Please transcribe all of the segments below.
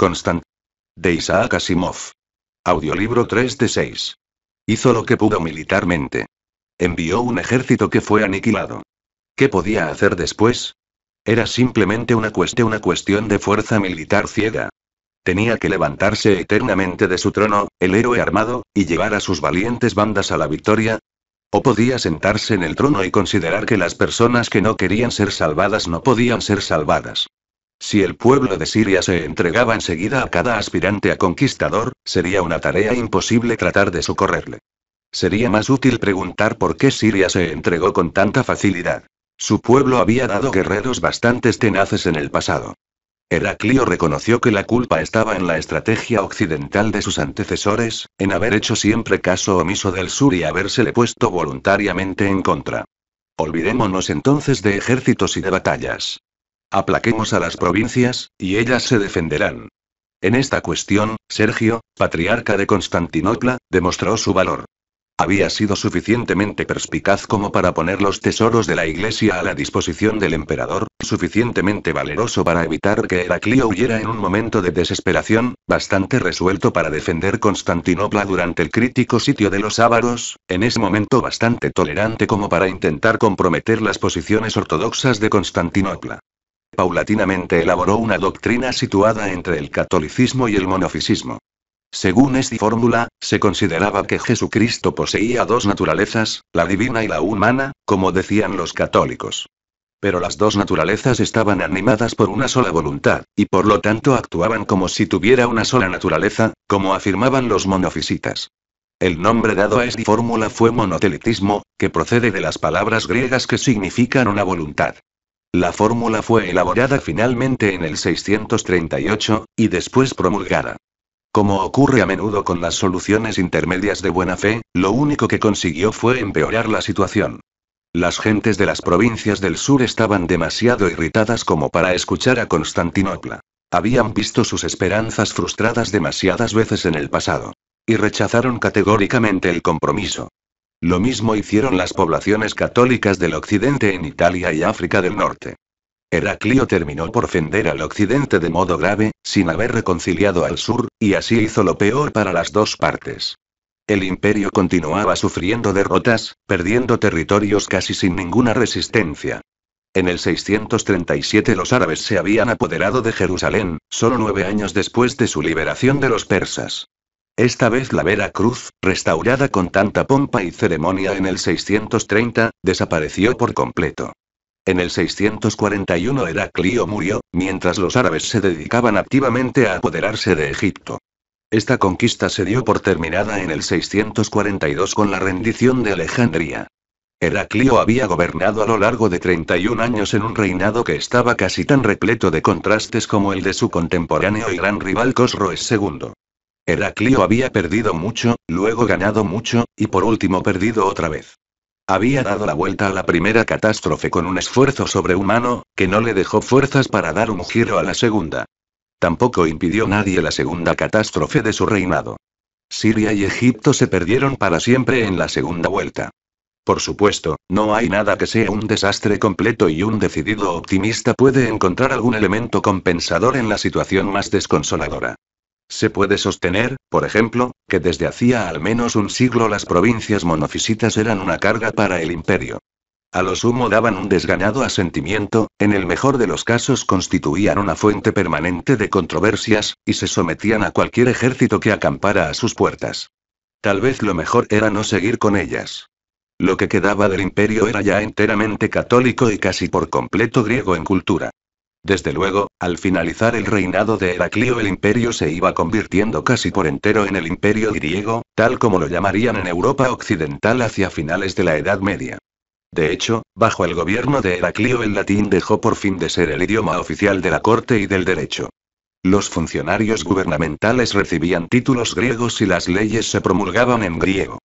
Constant. De Isaac Asimov. Audiolibro 3 de 6. Hizo lo que pudo militarmente. Envió un ejército que fue aniquilado. ¿Qué podía hacer después? Era simplemente una, cuestión, una cuestión de fuerza militar ciega. Tenía que levantarse eternamente de su trono, el héroe armado, y llevar a sus valientes bandas a la victoria. O podía sentarse en el trono y considerar que las personas que no querían ser salvadas no podían ser salvadas. Si el pueblo de Siria se entregaba enseguida a cada aspirante a conquistador, sería una tarea imposible tratar de socorrerle. Sería más útil preguntar por qué Siria se entregó con tanta facilidad. Su pueblo había dado guerreros bastantes tenaces en el pasado. Heraclio reconoció que la culpa estaba en la estrategia occidental de sus antecesores, en haber hecho siempre caso omiso del sur y habérsele puesto voluntariamente en contra. Olvidémonos entonces de ejércitos y de batallas. Aplaquemos a las provincias, y ellas se defenderán. En esta cuestión, Sergio, patriarca de Constantinopla, demostró su valor. Había sido suficientemente perspicaz como para poner los tesoros de la iglesia a la disposición del emperador, suficientemente valeroso para evitar que Heraclio huyera en un momento de desesperación, bastante resuelto para defender Constantinopla durante el crítico sitio de los ávaros, en ese momento bastante tolerante como para intentar comprometer las posiciones ortodoxas de Constantinopla paulatinamente elaboró una doctrina situada entre el catolicismo y el monofisismo. Según esta fórmula, se consideraba que Jesucristo poseía dos naturalezas, la divina y la humana, como decían los católicos. Pero las dos naturalezas estaban animadas por una sola voluntad, y por lo tanto actuaban como si tuviera una sola naturaleza, como afirmaban los monofisitas. El nombre dado a esta fórmula fue monoteletismo, que procede de las palabras griegas que significan una voluntad. La fórmula fue elaborada finalmente en el 638, y después promulgada. Como ocurre a menudo con las soluciones intermedias de buena fe, lo único que consiguió fue empeorar la situación. Las gentes de las provincias del sur estaban demasiado irritadas como para escuchar a Constantinopla. Habían visto sus esperanzas frustradas demasiadas veces en el pasado. Y rechazaron categóricamente el compromiso. Lo mismo hicieron las poblaciones católicas del occidente en Italia y África del Norte. Heraclio terminó por fender al occidente de modo grave, sin haber reconciliado al sur, y así hizo lo peor para las dos partes. El imperio continuaba sufriendo derrotas, perdiendo territorios casi sin ninguna resistencia. En el 637 los árabes se habían apoderado de Jerusalén, solo nueve años después de su liberación de los persas. Esta vez la Vera Cruz, restaurada con tanta pompa y ceremonia en el 630, desapareció por completo. En el 641 Heraclio murió, mientras los árabes se dedicaban activamente a apoderarse de Egipto. Esta conquista se dio por terminada en el 642 con la rendición de Alejandría. Heraclio había gobernado a lo largo de 31 años en un reinado que estaba casi tan repleto de contrastes como el de su contemporáneo y gran rival Cosroes II. Heraclio había perdido mucho, luego ganado mucho, y por último perdido otra vez. Había dado la vuelta a la primera catástrofe con un esfuerzo sobrehumano, que no le dejó fuerzas para dar un giro a la segunda. Tampoco impidió nadie la segunda catástrofe de su reinado. Siria y Egipto se perdieron para siempre en la segunda vuelta. Por supuesto, no hay nada que sea un desastre completo y un decidido optimista puede encontrar algún elemento compensador en la situación más desconsoladora. Se puede sostener, por ejemplo, que desde hacía al menos un siglo las provincias monofisitas eran una carga para el imperio. A lo sumo daban un desganado asentimiento, en el mejor de los casos constituían una fuente permanente de controversias, y se sometían a cualquier ejército que acampara a sus puertas. Tal vez lo mejor era no seguir con ellas. Lo que quedaba del imperio era ya enteramente católico y casi por completo griego en cultura. Desde luego, al finalizar el reinado de Heraclio el imperio se iba convirtiendo casi por entero en el imperio griego, tal como lo llamarían en Europa occidental hacia finales de la Edad Media. De hecho, bajo el gobierno de Heraclio el latín dejó por fin de ser el idioma oficial de la corte y del derecho. Los funcionarios gubernamentales recibían títulos griegos y las leyes se promulgaban en griego.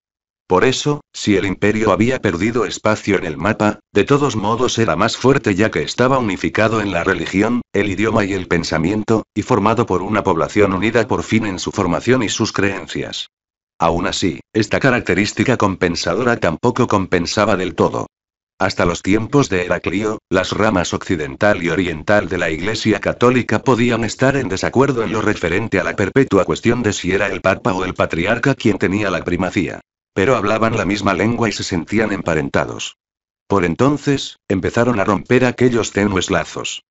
Por eso, si el imperio había perdido espacio en el mapa, de todos modos era más fuerte ya que estaba unificado en la religión, el idioma y el pensamiento, y formado por una población unida por fin en su formación y sus creencias. Aún así, esta característica compensadora tampoco compensaba del todo. Hasta los tiempos de Heraclio, las ramas occidental y oriental de la Iglesia Católica podían estar en desacuerdo en lo referente a la perpetua cuestión de si era el Papa o el Patriarca quien tenía la primacía pero hablaban la misma lengua y se sentían emparentados. Por entonces, empezaron a romper aquellos tenues lazos.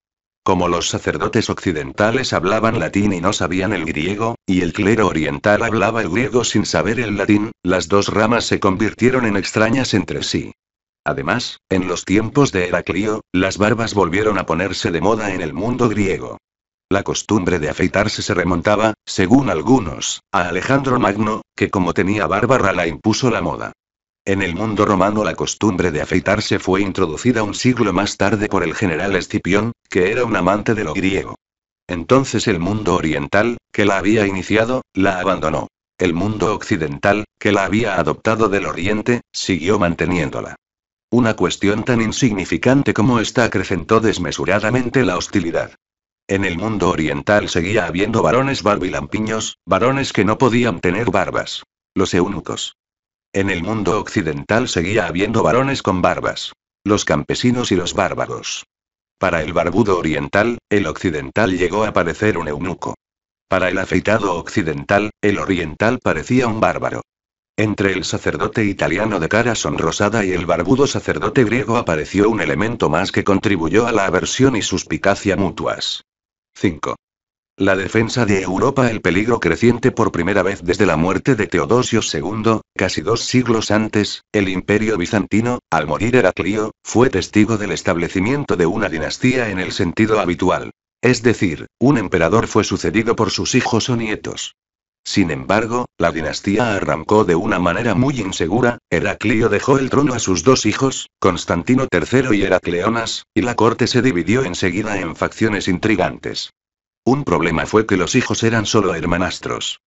Como los sacerdotes occidentales hablaban latín y no sabían el griego, y el clero oriental hablaba el griego sin saber el latín, las dos ramas se convirtieron en extrañas entre sí. Además, en los tiempos de Heraclio, las barbas volvieron a ponerse de moda en el mundo griego. La costumbre de afeitarse se remontaba, según algunos, a Alejandro Magno, que como tenía bárbara la impuso la moda. En el mundo romano la costumbre de afeitarse fue introducida un siglo más tarde por el general Escipión, que era un amante de lo griego. Entonces el mundo oriental, que la había iniciado, la abandonó. El mundo occidental, que la había adoptado del oriente, siguió manteniéndola. Una cuestión tan insignificante como esta acrecentó desmesuradamente la hostilidad. En el mundo oriental seguía habiendo varones barbilampiños, varones que no podían tener barbas. Los eunucos. En el mundo occidental seguía habiendo varones con barbas. Los campesinos y los bárbaros. Para el barbudo oriental, el occidental llegó a parecer un eunuco. Para el afeitado occidental, el oriental parecía un bárbaro. Entre el sacerdote italiano de cara sonrosada y el barbudo sacerdote griego apareció un elemento más que contribuyó a la aversión y suspicacia mutuas. 5. La defensa de Europa El peligro creciente por primera vez desde la muerte de Teodosio II, casi dos siglos antes, el imperio bizantino, al morir Heraclio, fue testigo del establecimiento de una dinastía en el sentido habitual. Es decir, un emperador fue sucedido por sus hijos o nietos. Sin embargo, la dinastía arrancó de una manera muy insegura, Heraclio dejó el trono a sus dos hijos, Constantino III y Heracleonas, y la corte se dividió enseguida en facciones intrigantes. Un problema fue que los hijos eran solo hermanastros.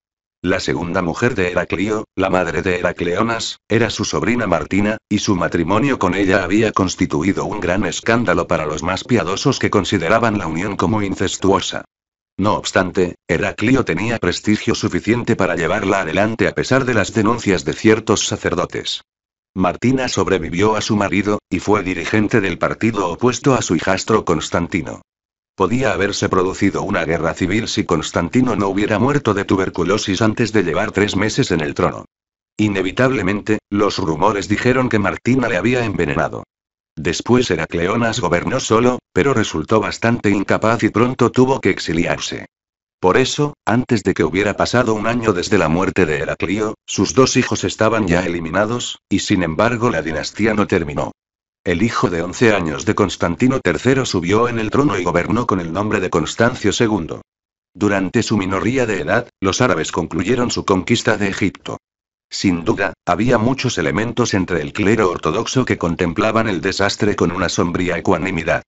La segunda mujer de Heraclio, la madre de Heracleonas, era su sobrina Martina, y su matrimonio con ella había constituido un gran escándalo para los más piadosos que consideraban la unión como incestuosa. No obstante, Heraclio tenía prestigio suficiente para llevarla adelante a pesar de las denuncias de ciertos sacerdotes. Martina sobrevivió a su marido, y fue dirigente del partido opuesto a su hijastro Constantino. Podía haberse producido una guerra civil si Constantino no hubiera muerto de tuberculosis antes de llevar tres meses en el trono. Inevitablemente, los rumores dijeron que Martina le había envenenado. Después Heracleonas gobernó solo, pero resultó bastante incapaz y pronto tuvo que exiliarse. Por eso, antes de que hubiera pasado un año desde la muerte de Heraclio, sus dos hijos estaban ya eliminados, y sin embargo la dinastía no terminó. El hijo de 11 años de Constantino III subió en el trono y gobernó con el nombre de Constancio II. Durante su minoría de edad, los árabes concluyeron su conquista de Egipto. Sin duda, había muchos elementos entre el clero ortodoxo que contemplaban el desastre con una sombría ecuanimidad.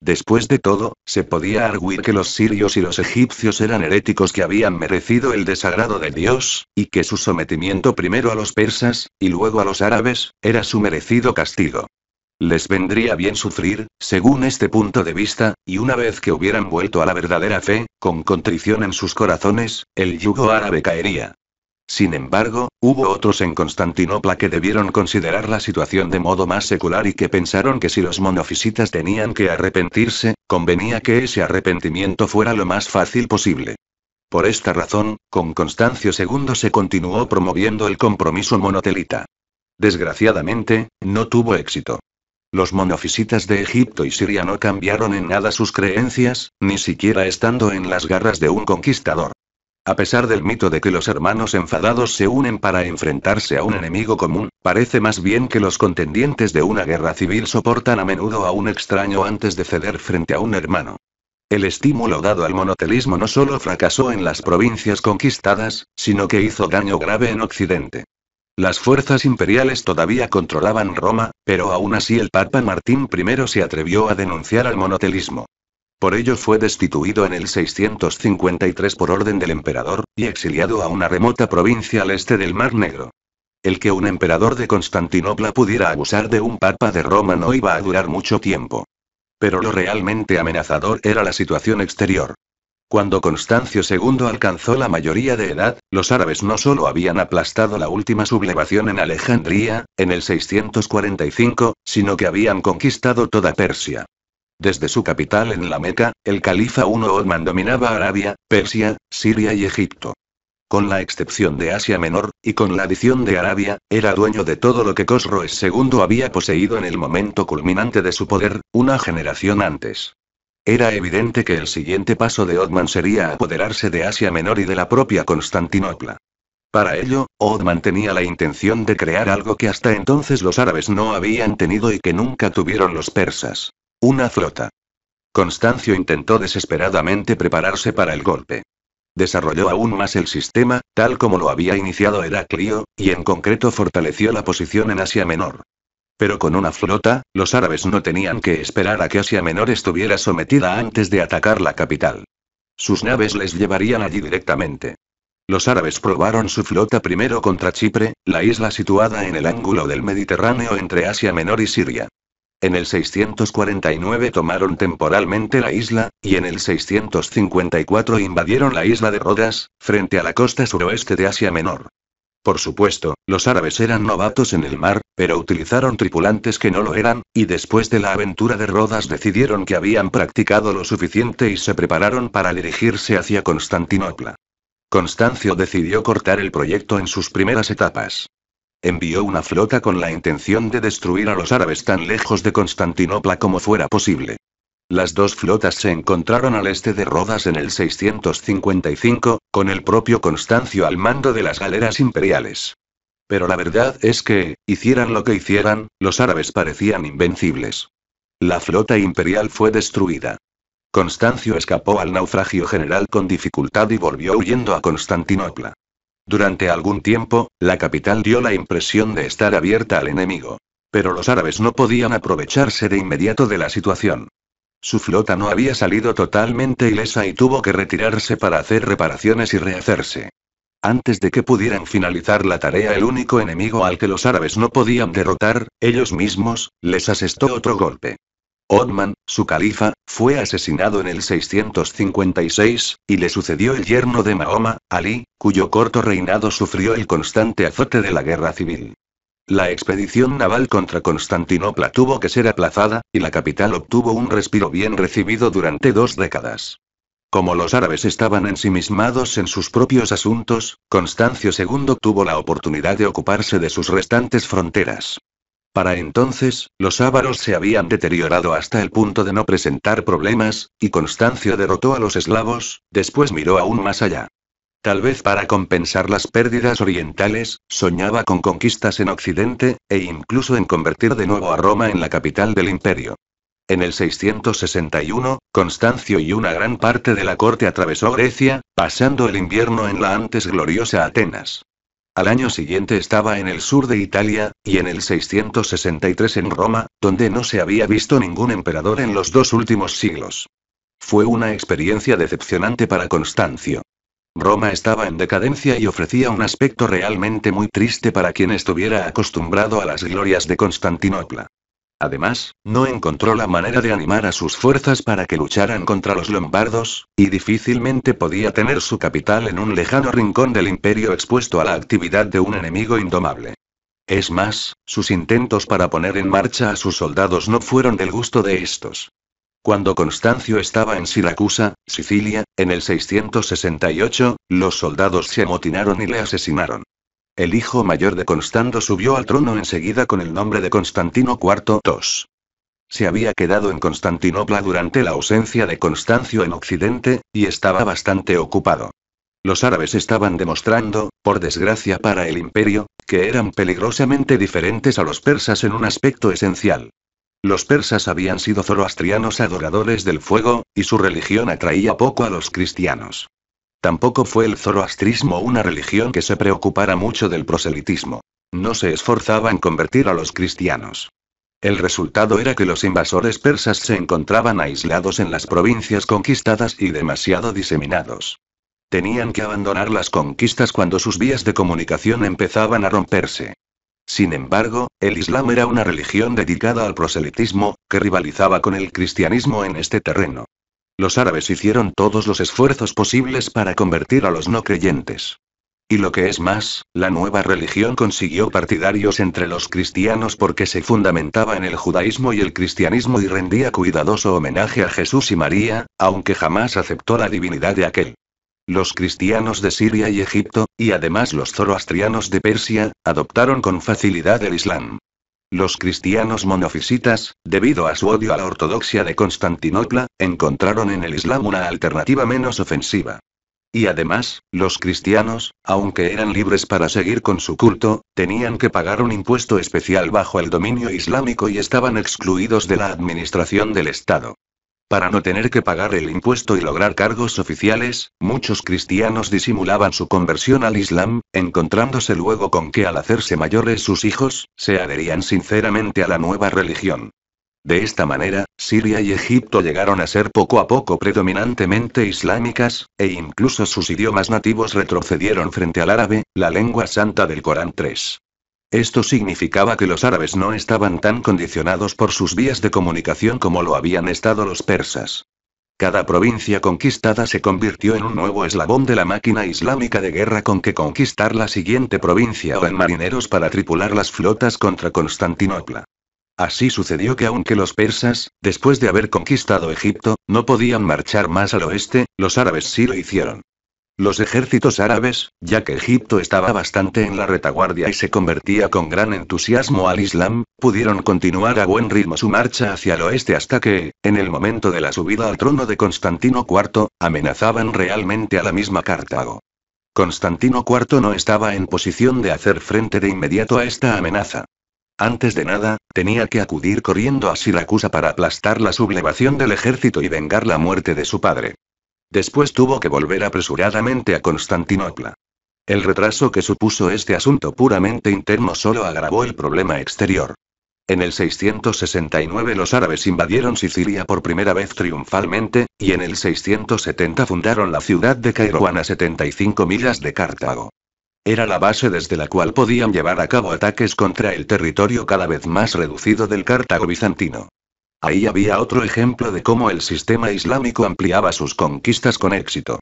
Después de todo, se podía arguir que los sirios y los egipcios eran heréticos que habían merecido el desagrado de Dios, y que su sometimiento primero a los persas, y luego a los árabes, era su merecido castigo. Les vendría bien sufrir, según este punto de vista, y una vez que hubieran vuelto a la verdadera fe, con contrición en sus corazones, el yugo árabe caería. Sin embargo, hubo otros en Constantinopla que debieron considerar la situación de modo más secular y que pensaron que si los monofisitas tenían que arrepentirse, convenía que ese arrepentimiento fuera lo más fácil posible. Por esta razón, con Constancio II se continuó promoviendo el compromiso monotelita. Desgraciadamente, no tuvo éxito. Los monofisitas de Egipto y Siria no cambiaron en nada sus creencias, ni siquiera estando en las garras de un conquistador. A pesar del mito de que los hermanos enfadados se unen para enfrentarse a un enemigo común, parece más bien que los contendientes de una guerra civil soportan a menudo a un extraño antes de ceder frente a un hermano. El estímulo dado al monotelismo no solo fracasó en las provincias conquistadas, sino que hizo daño grave en Occidente. Las fuerzas imperiales todavía controlaban Roma, pero aún así el Papa Martín I se atrevió a denunciar al monotelismo. Por ello fue destituido en el 653 por orden del emperador, y exiliado a una remota provincia al este del Mar Negro. El que un emperador de Constantinopla pudiera abusar de un papa de Roma no iba a durar mucho tiempo. Pero lo realmente amenazador era la situación exterior. Cuando Constancio II alcanzó la mayoría de edad, los árabes no solo habían aplastado la última sublevación en Alejandría, en el 645, sino que habían conquistado toda Persia. Desde su capital en la Meca, el califa I Otman dominaba Arabia, Persia, Siria y Egipto. Con la excepción de Asia Menor, y con la adición de Arabia, era dueño de todo lo que Cosroes II había poseído en el momento culminante de su poder, una generación antes. Era evidente que el siguiente paso de Otman sería apoderarse de Asia Menor y de la propia Constantinopla. Para ello, Otman tenía la intención de crear algo que hasta entonces los árabes no habían tenido y que nunca tuvieron los persas. Una flota. Constancio intentó desesperadamente prepararse para el golpe. Desarrolló aún más el sistema, tal como lo había iniciado Heraclio, y en concreto fortaleció la posición en Asia Menor. Pero con una flota, los árabes no tenían que esperar a que Asia Menor estuviera sometida antes de atacar la capital. Sus naves les llevarían allí directamente. Los árabes probaron su flota primero contra Chipre, la isla situada en el ángulo del Mediterráneo entre Asia Menor y Siria. En el 649 tomaron temporalmente la isla, y en el 654 invadieron la isla de Rodas, frente a la costa suroeste de Asia Menor. Por supuesto, los árabes eran novatos en el mar, pero utilizaron tripulantes que no lo eran, y después de la aventura de Rodas decidieron que habían practicado lo suficiente y se prepararon para dirigirse hacia Constantinopla. Constancio decidió cortar el proyecto en sus primeras etapas. Envió una flota con la intención de destruir a los árabes tan lejos de Constantinopla como fuera posible. Las dos flotas se encontraron al este de Rodas en el 655, con el propio Constancio al mando de las galeras imperiales. Pero la verdad es que, hicieran lo que hicieran, los árabes parecían invencibles. La flota imperial fue destruida. Constancio escapó al naufragio general con dificultad y volvió huyendo a Constantinopla. Durante algún tiempo, la capital dio la impresión de estar abierta al enemigo. Pero los árabes no podían aprovecharse de inmediato de la situación. Su flota no había salido totalmente ilesa y tuvo que retirarse para hacer reparaciones y rehacerse. Antes de que pudieran finalizar la tarea, el único enemigo al que los árabes no podían derrotar, ellos mismos, les asestó otro golpe. Otman, su califa, fue asesinado en el 656, y le sucedió el yerno de Mahoma, Ali, cuyo corto reinado sufrió el constante azote de la guerra civil. La expedición naval contra Constantinopla tuvo que ser aplazada, y la capital obtuvo un respiro bien recibido durante dos décadas. Como los árabes estaban ensimismados en sus propios asuntos, Constancio II tuvo la oportunidad de ocuparse de sus restantes fronteras. Para entonces, los ávaros se habían deteriorado hasta el punto de no presentar problemas, y Constancio derrotó a los eslavos, después miró aún más allá. Tal vez para compensar las pérdidas orientales, soñaba con conquistas en Occidente, e incluso en convertir de nuevo a Roma en la capital del imperio. En el 661, Constancio y una gran parte de la corte atravesó Grecia, pasando el invierno en la antes gloriosa Atenas. Al año siguiente estaba en el sur de Italia, y en el 663 en Roma, donde no se había visto ningún emperador en los dos últimos siglos. Fue una experiencia decepcionante para Constancio. Roma estaba en decadencia y ofrecía un aspecto realmente muy triste para quien estuviera acostumbrado a las glorias de Constantinopla. Además, no encontró la manera de animar a sus fuerzas para que lucharan contra los lombardos, y difícilmente podía tener su capital en un lejano rincón del imperio expuesto a la actividad de un enemigo indomable. Es más, sus intentos para poner en marcha a sus soldados no fueron del gusto de estos. Cuando Constancio estaba en Siracusa, Sicilia, en el 668, los soldados se amotinaron y le asesinaron. El hijo mayor de Constando subió al trono enseguida con el nombre de Constantino IV II. Se había quedado en Constantinopla durante la ausencia de Constancio en Occidente, y estaba bastante ocupado. Los árabes estaban demostrando, por desgracia para el imperio, que eran peligrosamente diferentes a los persas en un aspecto esencial. Los persas habían sido zoroastrianos adoradores del fuego, y su religión atraía poco a los cristianos. Tampoco fue el zoroastrismo una religión que se preocupara mucho del proselitismo. No se esforzaba en convertir a los cristianos. El resultado era que los invasores persas se encontraban aislados en las provincias conquistadas y demasiado diseminados. Tenían que abandonar las conquistas cuando sus vías de comunicación empezaban a romperse. Sin embargo, el Islam era una religión dedicada al proselitismo, que rivalizaba con el cristianismo en este terreno. Los árabes hicieron todos los esfuerzos posibles para convertir a los no creyentes. Y lo que es más, la nueva religión consiguió partidarios entre los cristianos porque se fundamentaba en el judaísmo y el cristianismo y rendía cuidadoso homenaje a Jesús y María, aunque jamás aceptó la divinidad de aquel. Los cristianos de Siria y Egipto, y además los zoroastrianos de Persia, adoptaron con facilidad el Islam. Los cristianos monofisitas, debido a su odio a la ortodoxia de Constantinopla, encontraron en el Islam una alternativa menos ofensiva. Y además, los cristianos, aunque eran libres para seguir con su culto, tenían que pagar un impuesto especial bajo el dominio islámico y estaban excluidos de la administración del Estado. Para no tener que pagar el impuesto y lograr cargos oficiales, muchos cristianos disimulaban su conversión al Islam, encontrándose luego con que al hacerse mayores sus hijos, se adherían sinceramente a la nueva religión. De esta manera, Siria y Egipto llegaron a ser poco a poco predominantemente islámicas, e incluso sus idiomas nativos retrocedieron frente al árabe, la lengua santa del Corán 3. Esto significaba que los árabes no estaban tan condicionados por sus vías de comunicación como lo habían estado los persas. Cada provincia conquistada se convirtió en un nuevo eslabón de la máquina islámica de guerra con que conquistar la siguiente provincia o en marineros para tripular las flotas contra Constantinopla. Así sucedió que aunque los persas, después de haber conquistado Egipto, no podían marchar más al oeste, los árabes sí lo hicieron. Los ejércitos árabes, ya que Egipto estaba bastante en la retaguardia y se convertía con gran entusiasmo al Islam, pudieron continuar a buen ritmo su marcha hacia el oeste hasta que, en el momento de la subida al trono de Constantino IV, amenazaban realmente a la misma Cartago. Constantino IV no estaba en posición de hacer frente de inmediato a esta amenaza. Antes de nada, tenía que acudir corriendo a Siracusa para aplastar la sublevación del ejército y vengar la muerte de su padre. Después tuvo que volver apresuradamente a Constantinopla. El retraso que supuso este asunto puramente interno solo agravó el problema exterior. En el 669 los árabes invadieron Sicilia por primera vez triunfalmente, y en el 670 fundaron la ciudad de Cairoana a 75 millas de Cartago. Era la base desde la cual podían llevar a cabo ataques contra el territorio cada vez más reducido del Cartago bizantino. Ahí había otro ejemplo de cómo el sistema islámico ampliaba sus conquistas con éxito.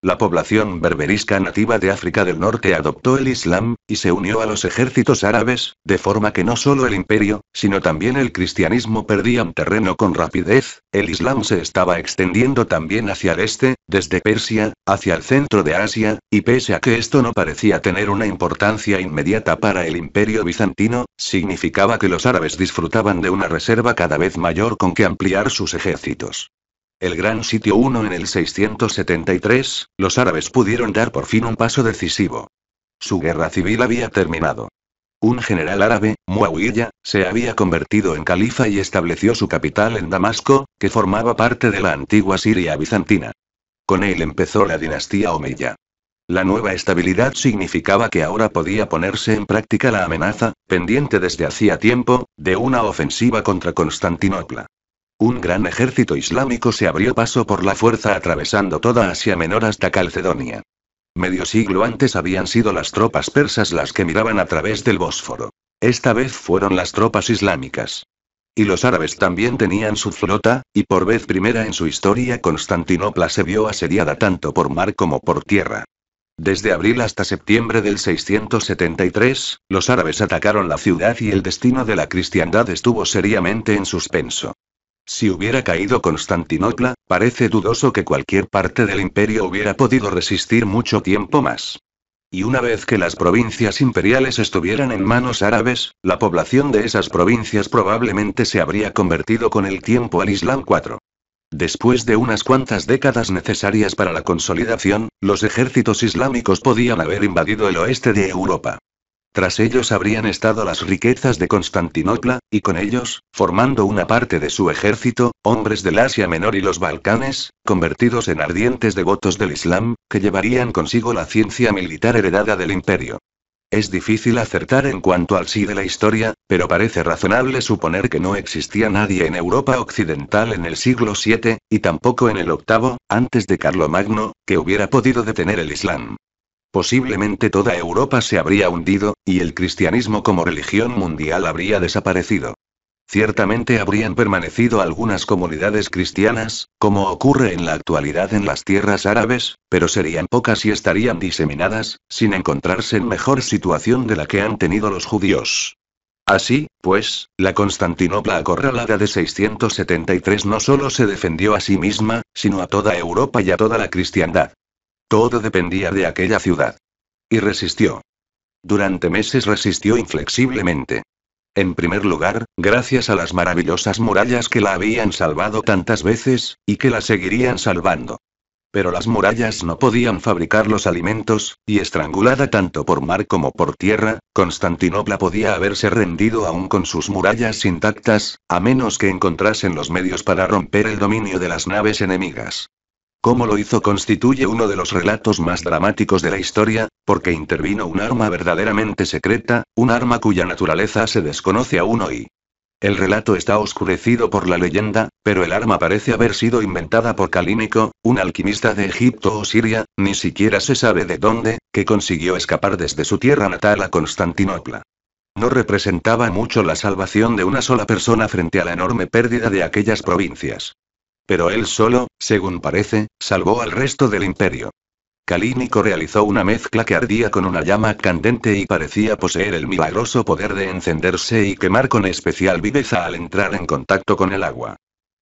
La población berberisca nativa de África del Norte adoptó el Islam, y se unió a los ejércitos árabes, de forma que no solo el imperio, sino también el cristianismo perdían terreno con rapidez, el Islam se estaba extendiendo también hacia el este, desde Persia, hacia el centro de Asia, y pese a que esto no parecía tener una importancia inmediata para el imperio bizantino, significaba que los árabes disfrutaban de una reserva cada vez mayor con que ampliar sus ejércitos. El Gran Sitio 1 en el 673, los árabes pudieron dar por fin un paso decisivo. Su guerra civil había terminado. Un general árabe, Muawiyah, se había convertido en califa y estableció su capital en Damasco, que formaba parte de la antigua Siria bizantina. Con él empezó la dinastía Omeya. La nueva estabilidad significaba que ahora podía ponerse en práctica la amenaza, pendiente desde hacía tiempo, de una ofensiva contra Constantinopla. Un gran ejército islámico se abrió paso por la fuerza atravesando toda Asia Menor hasta Calcedonia. Medio siglo antes habían sido las tropas persas las que miraban a través del Bósforo. Esta vez fueron las tropas islámicas. Y los árabes también tenían su flota, y por vez primera en su historia Constantinopla se vio asediada tanto por mar como por tierra. Desde abril hasta septiembre del 673, los árabes atacaron la ciudad y el destino de la cristiandad estuvo seriamente en suspenso. Si hubiera caído Constantinopla, parece dudoso que cualquier parte del imperio hubiera podido resistir mucho tiempo más. Y una vez que las provincias imperiales estuvieran en manos árabes, la población de esas provincias probablemente se habría convertido con el tiempo al Islam IV. Después de unas cuantas décadas necesarias para la consolidación, los ejércitos islámicos podían haber invadido el oeste de Europa. Tras ellos habrían estado las riquezas de Constantinopla, y con ellos, formando una parte de su ejército, hombres del Asia Menor y los Balcanes, convertidos en ardientes devotos del Islam, que llevarían consigo la ciencia militar heredada del imperio. Es difícil acertar en cuanto al sí de la historia, pero parece razonable suponer que no existía nadie en Europa occidental en el siglo VII, y tampoco en el VIII, antes de Carlomagno, que hubiera podido detener el Islam. Posiblemente toda Europa se habría hundido, y el cristianismo como religión mundial habría desaparecido. Ciertamente habrían permanecido algunas comunidades cristianas, como ocurre en la actualidad en las tierras árabes, pero serían pocas y estarían diseminadas, sin encontrarse en mejor situación de la que han tenido los judíos. Así, pues, la Constantinopla acorralada de 673 no solo se defendió a sí misma, sino a toda Europa y a toda la cristiandad. Todo dependía de aquella ciudad. Y resistió. Durante meses resistió inflexiblemente. En primer lugar, gracias a las maravillosas murallas que la habían salvado tantas veces, y que la seguirían salvando. Pero las murallas no podían fabricar los alimentos, y estrangulada tanto por mar como por tierra, Constantinopla podía haberse rendido aún con sus murallas intactas, a menos que encontrasen los medios para romper el dominio de las naves enemigas. Cómo lo hizo constituye uno de los relatos más dramáticos de la historia, porque intervino un arma verdaderamente secreta, un arma cuya naturaleza se desconoce aún hoy. El relato está oscurecido por la leyenda, pero el arma parece haber sido inventada por Calínico, un alquimista de Egipto o Siria, ni siquiera se sabe de dónde, que consiguió escapar desde su tierra natal a Constantinopla. No representaba mucho la salvación de una sola persona frente a la enorme pérdida de aquellas provincias. Pero él solo, según parece, salvó al resto del imperio. Calínico realizó una mezcla que ardía con una llama candente y parecía poseer el milagroso poder de encenderse y quemar con especial viveza al entrar en contacto con el agua.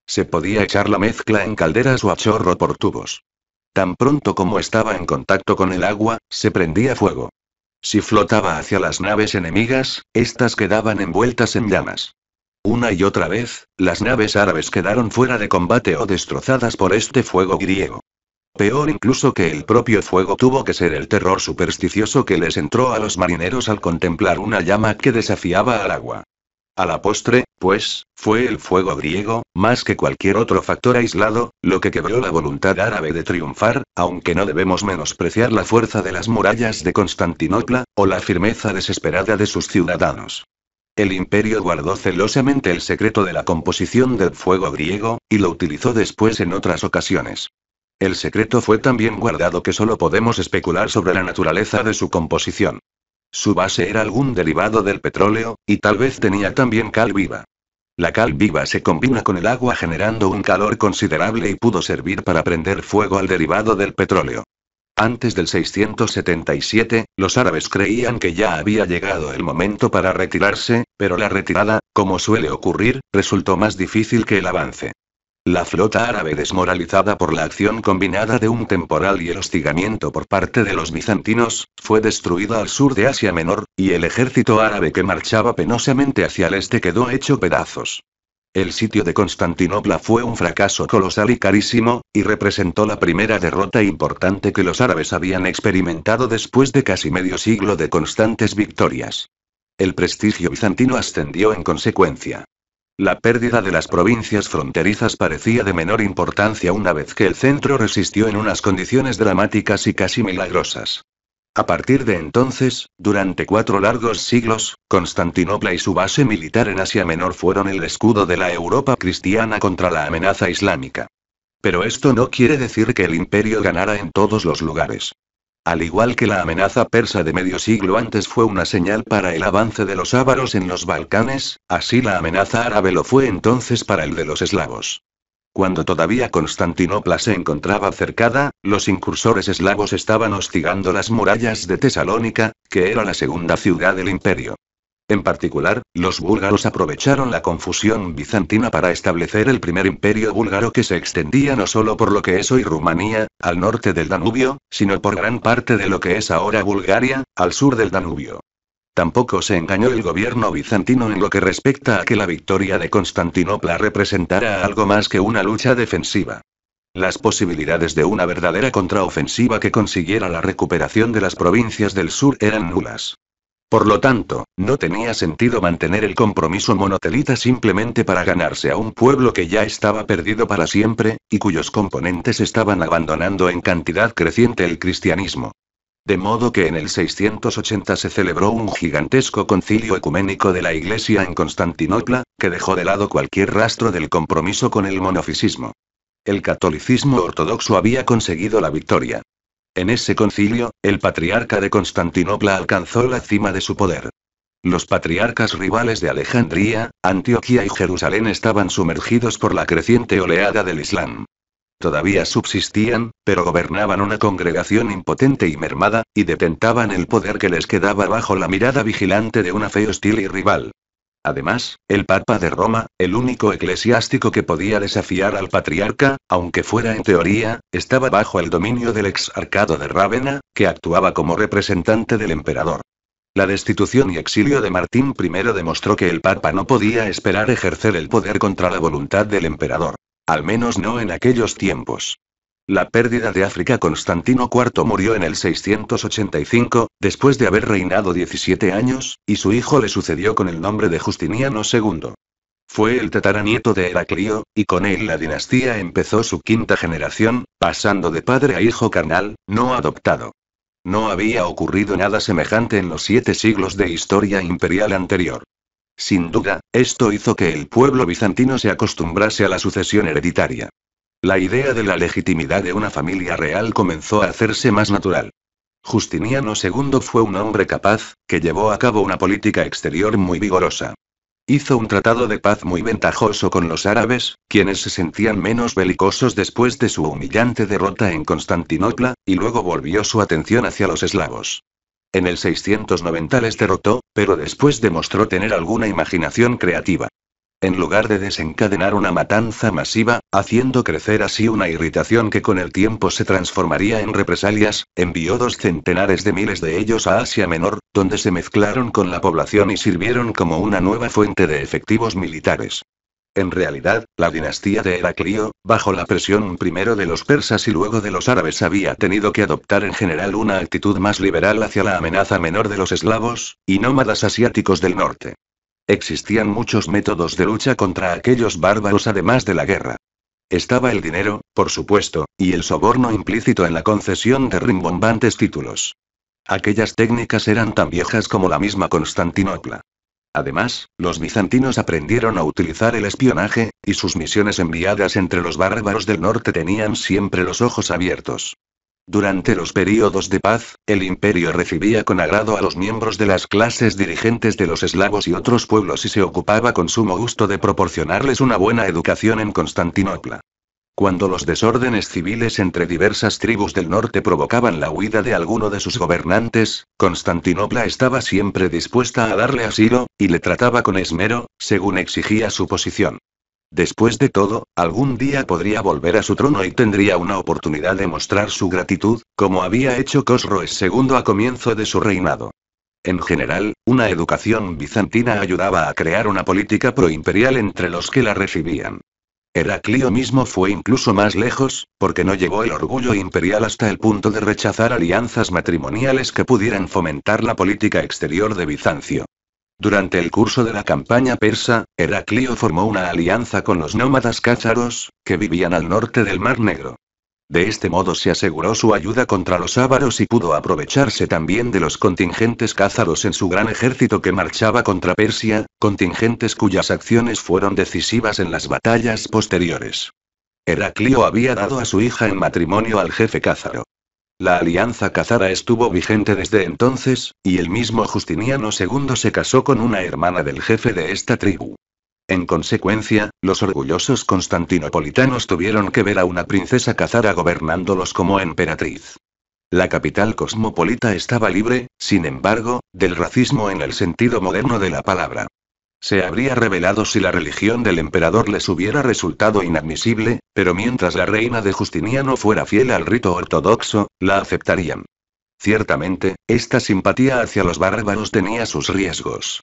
Se podía echar la mezcla en calderas o a chorro por tubos. Tan pronto como estaba en contacto con el agua, se prendía fuego. Si flotaba hacia las naves enemigas, éstas quedaban envueltas en llamas. Una y otra vez, las naves árabes quedaron fuera de combate o destrozadas por este fuego griego. Peor incluso que el propio fuego tuvo que ser el terror supersticioso que les entró a los marineros al contemplar una llama que desafiaba al agua. A la postre, pues, fue el fuego griego, más que cualquier otro factor aislado, lo que quebró la voluntad árabe de triunfar, aunque no debemos menospreciar la fuerza de las murallas de Constantinopla, o la firmeza desesperada de sus ciudadanos. El imperio guardó celosamente el secreto de la composición del fuego griego, y lo utilizó después en otras ocasiones. El secreto fue tan bien guardado que solo podemos especular sobre la naturaleza de su composición. Su base era algún derivado del petróleo, y tal vez tenía también cal viva. La cal viva se combina con el agua generando un calor considerable y pudo servir para prender fuego al derivado del petróleo. Antes del 677, los árabes creían que ya había llegado el momento para retirarse, pero la retirada, como suele ocurrir, resultó más difícil que el avance. La flota árabe desmoralizada por la acción combinada de un temporal y el hostigamiento por parte de los bizantinos, fue destruida al sur de Asia Menor, y el ejército árabe que marchaba penosamente hacia el este quedó hecho pedazos. El sitio de Constantinopla fue un fracaso colosal y carísimo, y representó la primera derrota importante que los árabes habían experimentado después de casi medio siglo de constantes victorias. El prestigio bizantino ascendió en consecuencia. La pérdida de las provincias fronterizas parecía de menor importancia una vez que el centro resistió en unas condiciones dramáticas y casi milagrosas. A partir de entonces, durante cuatro largos siglos, Constantinopla y su base militar en Asia Menor fueron el escudo de la Europa cristiana contra la amenaza islámica. Pero esto no quiere decir que el imperio ganara en todos los lugares. Al igual que la amenaza persa de medio siglo antes fue una señal para el avance de los ávaros en los Balcanes, así la amenaza árabe lo fue entonces para el de los eslavos. Cuando todavía Constantinopla se encontraba cercada, los incursores eslavos estaban hostigando las murallas de Tesalónica, que era la segunda ciudad del imperio. En particular, los búlgaros aprovecharon la confusión bizantina para establecer el primer imperio búlgaro que se extendía no solo por lo que es hoy Rumanía, al norte del Danubio, sino por gran parte de lo que es ahora Bulgaria, al sur del Danubio. Tampoco se engañó el gobierno bizantino en lo que respecta a que la victoria de Constantinopla representara algo más que una lucha defensiva. Las posibilidades de una verdadera contraofensiva que consiguiera la recuperación de las provincias del sur eran nulas. Por lo tanto, no tenía sentido mantener el compromiso monotelita simplemente para ganarse a un pueblo que ya estaba perdido para siempre, y cuyos componentes estaban abandonando en cantidad creciente el cristianismo. De modo que en el 680 se celebró un gigantesco concilio ecuménico de la Iglesia en Constantinopla, que dejó de lado cualquier rastro del compromiso con el monofisismo. El catolicismo ortodoxo había conseguido la victoria. En ese concilio, el patriarca de Constantinopla alcanzó la cima de su poder. Los patriarcas rivales de Alejandría, Antioquía y Jerusalén estaban sumergidos por la creciente oleada del Islam todavía subsistían, pero gobernaban una congregación impotente y mermada, y detentaban el poder que les quedaba bajo la mirada vigilante de una fe hostil y rival. Además, el Papa de Roma, el único eclesiástico que podía desafiar al patriarca, aunque fuera en teoría, estaba bajo el dominio del exarcado de Rávena, que actuaba como representante del emperador. La destitución y exilio de Martín I demostró que el Papa no podía esperar ejercer el poder contra la voluntad del emperador. Al menos no en aquellos tiempos. La pérdida de África Constantino IV murió en el 685, después de haber reinado 17 años, y su hijo le sucedió con el nombre de Justiniano II. Fue el tataranieto de Heraclio, y con él la dinastía empezó su quinta generación, pasando de padre a hijo carnal, no adoptado. No había ocurrido nada semejante en los siete siglos de historia imperial anterior. Sin duda, esto hizo que el pueblo bizantino se acostumbrase a la sucesión hereditaria. La idea de la legitimidad de una familia real comenzó a hacerse más natural. Justiniano II fue un hombre capaz, que llevó a cabo una política exterior muy vigorosa. Hizo un tratado de paz muy ventajoso con los árabes, quienes se sentían menos belicosos después de su humillante derrota en Constantinopla, y luego volvió su atención hacia los eslavos. En el 690 les derrotó, pero después demostró tener alguna imaginación creativa. En lugar de desencadenar una matanza masiva, haciendo crecer así una irritación que con el tiempo se transformaría en represalias, envió dos centenares de miles de ellos a Asia Menor, donde se mezclaron con la población y sirvieron como una nueva fuente de efectivos militares. En realidad, la dinastía de Heraclio, bajo la presión primero de los persas y luego de los árabes, había tenido que adoptar en general una actitud más liberal hacia la amenaza menor de los eslavos, y nómadas asiáticos del norte. Existían muchos métodos de lucha contra aquellos bárbaros además de la guerra. Estaba el dinero, por supuesto, y el soborno implícito en la concesión de rimbombantes títulos. Aquellas técnicas eran tan viejas como la misma Constantinopla. Además, los bizantinos aprendieron a utilizar el espionaje, y sus misiones enviadas entre los bárbaros del norte tenían siempre los ojos abiertos. Durante los períodos de paz, el imperio recibía con agrado a los miembros de las clases dirigentes de los eslavos y otros pueblos y se ocupaba con sumo gusto de proporcionarles una buena educación en Constantinopla cuando los desórdenes civiles entre diversas tribus del norte provocaban la huida de alguno de sus gobernantes, Constantinopla estaba siempre dispuesta a darle asilo, y le trataba con esmero, según exigía su posición. Después de todo, algún día podría volver a su trono y tendría una oportunidad de mostrar su gratitud, como había hecho Cosroes II a comienzo de su reinado. En general, una educación bizantina ayudaba a crear una política proimperial entre los que la recibían. Heraclio mismo fue incluso más lejos, porque no llevó el orgullo imperial hasta el punto de rechazar alianzas matrimoniales que pudieran fomentar la política exterior de Bizancio. Durante el curso de la campaña persa, Heraclio formó una alianza con los nómadas cázaros, que vivían al norte del Mar Negro. De este modo se aseguró su ayuda contra los ávaros y pudo aprovecharse también de los contingentes cázaros en su gran ejército que marchaba contra Persia, contingentes cuyas acciones fueron decisivas en las batallas posteriores. Heraclio había dado a su hija en matrimonio al jefe cázaro. La alianza Cázara estuvo vigente desde entonces, y el mismo Justiniano II se casó con una hermana del jefe de esta tribu. En consecuencia, los orgullosos constantinopolitanos tuvieron que ver a una princesa cazara gobernándolos como emperatriz. La capital cosmopolita estaba libre, sin embargo, del racismo en el sentido moderno de la palabra. Se habría revelado si la religión del emperador les hubiera resultado inadmisible, pero mientras la reina de Justiniano fuera fiel al rito ortodoxo, la aceptarían. Ciertamente, esta simpatía hacia los bárbaros tenía sus riesgos.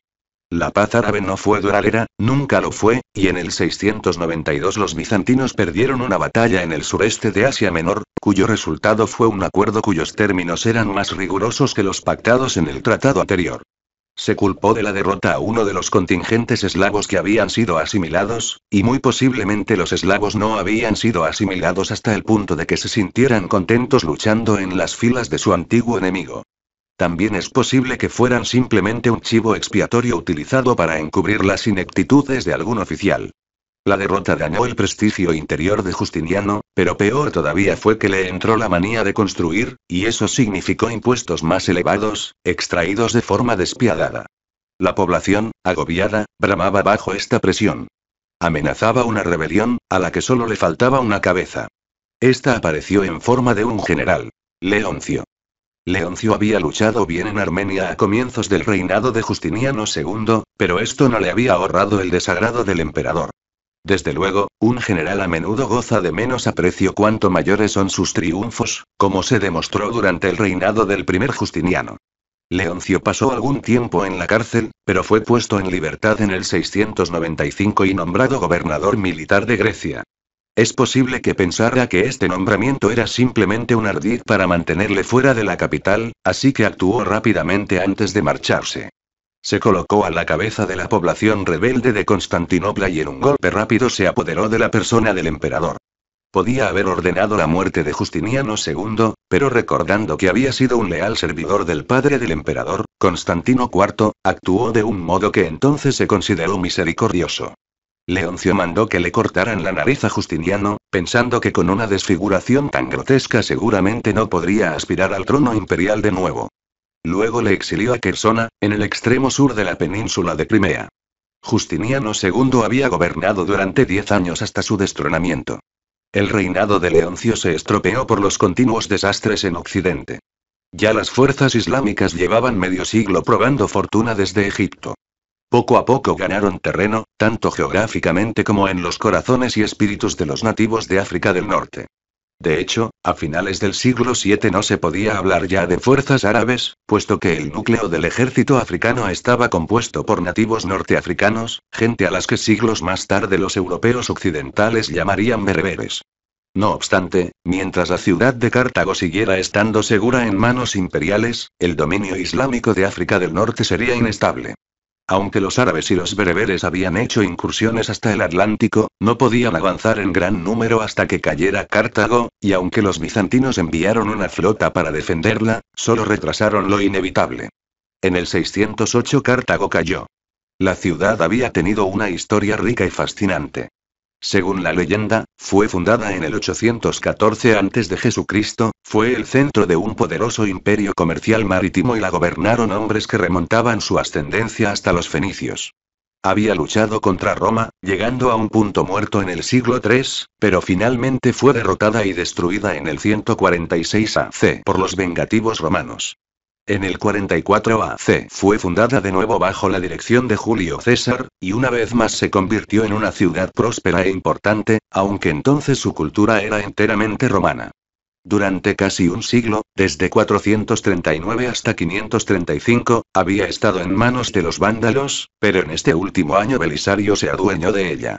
La paz árabe no fue duradera, nunca lo fue, y en el 692 los bizantinos perdieron una batalla en el sureste de Asia Menor, cuyo resultado fue un acuerdo cuyos términos eran más rigurosos que los pactados en el tratado anterior. Se culpó de la derrota a uno de los contingentes eslavos que habían sido asimilados, y muy posiblemente los eslavos no habían sido asimilados hasta el punto de que se sintieran contentos luchando en las filas de su antiguo enemigo. También es posible que fueran simplemente un chivo expiatorio utilizado para encubrir las ineptitudes de algún oficial. La derrota dañó el prestigio interior de Justiniano, pero peor todavía fue que le entró la manía de construir, y eso significó impuestos más elevados, extraídos de forma despiadada. La población, agobiada, bramaba bajo esta presión. Amenazaba una rebelión, a la que solo le faltaba una cabeza. Esta apareció en forma de un general. Leoncio. Leoncio había luchado bien en Armenia a comienzos del reinado de Justiniano II, pero esto no le había ahorrado el desagrado del emperador. Desde luego, un general a menudo goza de menos aprecio cuanto mayores son sus triunfos, como se demostró durante el reinado del primer Justiniano. Leoncio pasó algún tiempo en la cárcel, pero fue puesto en libertad en el 695 y nombrado gobernador militar de Grecia. Es posible que pensara que este nombramiento era simplemente un ardid para mantenerle fuera de la capital, así que actuó rápidamente antes de marcharse. Se colocó a la cabeza de la población rebelde de Constantinopla y en un golpe rápido se apoderó de la persona del emperador. Podía haber ordenado la muerte de Justiniano II, pero recordando que había sido un leal servidor del padre del emperador, Constantino IV, actuó de un modo que entonces se consideró misericordioso. Leoncio mandó que le cortaran la nariz a Justiniano, pensando que con una desfiguración tan grotesca seguramente no podría aspirar al trono imperial de nuevo. Luego le exilió a Kersona, en el extremo sur de la península de Crimea. Justiniano II había gobernado durante diez años hasta su destronamiento. El reinado de Leoncio se estropeó por los continuos desastres en Occidente. Ya las fuerzas islámicas llevaban medio siglo probando fortuna desde Egipto. Poco a poco ganaron terreno, tanto geográficamente como en los corazones y espíritus de los nativos de África del Norte. De hecho, a finales del siglo VII no se podía hablar ya de fuerzas árabes, puesto que el núcleo del ejército africano estaba compuesto por nativos norteafricanos, gente a las que siglos más tarde los europeos occidentales llamarían berberes. No obstante, mientras la ciudad de Cartago siguiera estando segura en manos imperiales, el dominio islámico de África del Norte sería inestable. Aunque los árabes y los bereberes habían hecho incursiones hasta el Atlántico, no podían avanzar en gran número hasta que cayera Cartago, y aunque los bizantinos enviaron una flota para defenderla, solo retrasaron lo inevitable. En el 608 Cartago cayó. La ciudad había tenido una historia rica y fascinante. Según la leyenda, fue fundada en el 814 a.C., fue el centro de un poderoso imperio comercial marítimo y la gobernaron hombres que remontaban su ascendencia hasta los fenicios. Había luchado contra Roma, llegando a un punto muerto en el siglo III, pero finalmente fue derrotada y destruida en el 146 AC por los vengativos romanos. En el 44 AC fue fundada de nuevo bajo la dirección de Julio César, y una vez más se convirtió en una ciudad próspera e importante, aunque entonces su cultura era enteramente romana. Durante casi un siglo, desde 439 hasta 535, había estado en manos de los vándalos, pero en este último año Belisario se adueñó de ella.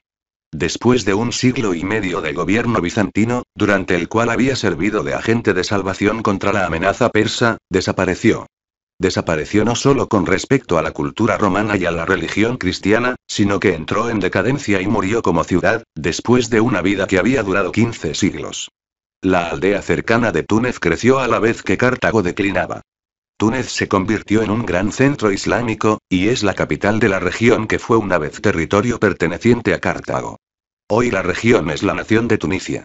Después de un siglo y medio de gobierno bizantino, durante el cual había servido de agente de salvación contra la amenaza persa, desapareció. Desapareció no solo con respecto a la cultura romana y a la religión cristiana, sino que entró en decadencia y murió como ciudad, después de una vida que había durado 15 siglos. La aldea cercana de Túnez creció a la vez que Cartago declinaba. Túnez se convirtió en un gran centro islámico, y es la capital de la región que fue una vez territorio perteneciente a Cartago. Hoy la región es la nación de Tunisia.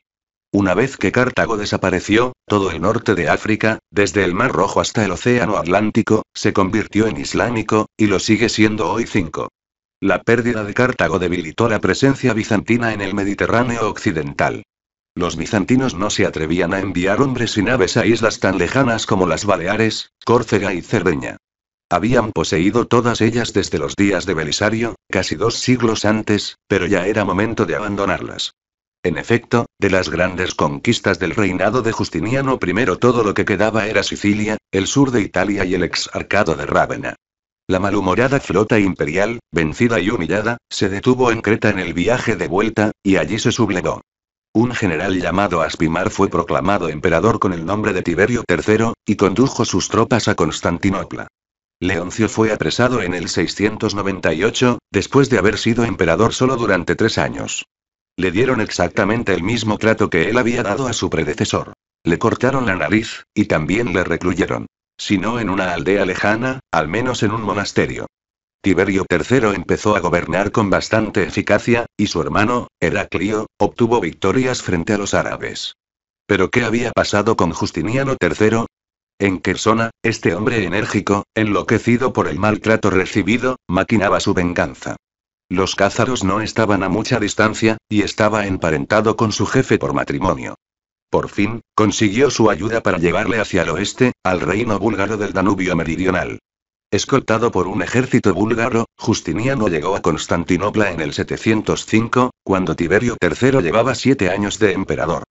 Una vez que Cartago desapareció, todo el norte de África, desde el Mar Rojo hasta el Océano Atlántico, se convirtió en islámico, y lo sigue siendo hoy 5. La pérdida de Cartago debilitó la presencia bizantina en el Mediterráneo occidental. Los bizantinos no se atrevían a enviar hombres y naves a islas tan lejanas como las Baleares, Córcega y Cerdeña. Habían poseído todas ellas desde los días de Belisario, casi dos siglos antes, pero ya era momento de abandonarlas. En efecto, de las grandes conquistas del reinado de Justiniano I todo lo que quedaba era Sicilia, el sur de Italia y el exarcado de Rávena. La malhumorada flota imperial, vencida y humillada, se detuvo en Creta en el viaje de vuelta, y allí se sublevó. Un general llamado Aspimar fue proclamado emperador con el nombre de Tiberio III, y condujo sus tropas a Constantinopla. Leoncio fue apresado en el 698, después de haber sido emperador solo durante tres años. Le dieron exactamente el mismo trato que él había dado a su predecesor. Le cortaron la nariz, y también le recluyeron. Si no en una aldea lejana, al menos en un monasterio. Tiberio III empezó a gobernar con bastante eficacia, y su hermano, Heraclio, obtuvo victorias frente a los árabes. Pero ¿qué había pasado con Justiniano III? En Kersona, este hombre enérgico, enloquecido por el maltrato recibido, maquinaba su venganza. Los cázaros no estaban a mucha distancia, y estaba emparentado con su jefe por matrimonio. Por fin, consiguió su ayuda para llevarle hacia el oeste, al reino búlgaro del Danubio Meridional. Escoltado por un ejército búlgaro, Justiniano llegó a Constantinopla en el 705, cuando Tiberio III llevaba siete años de emperador.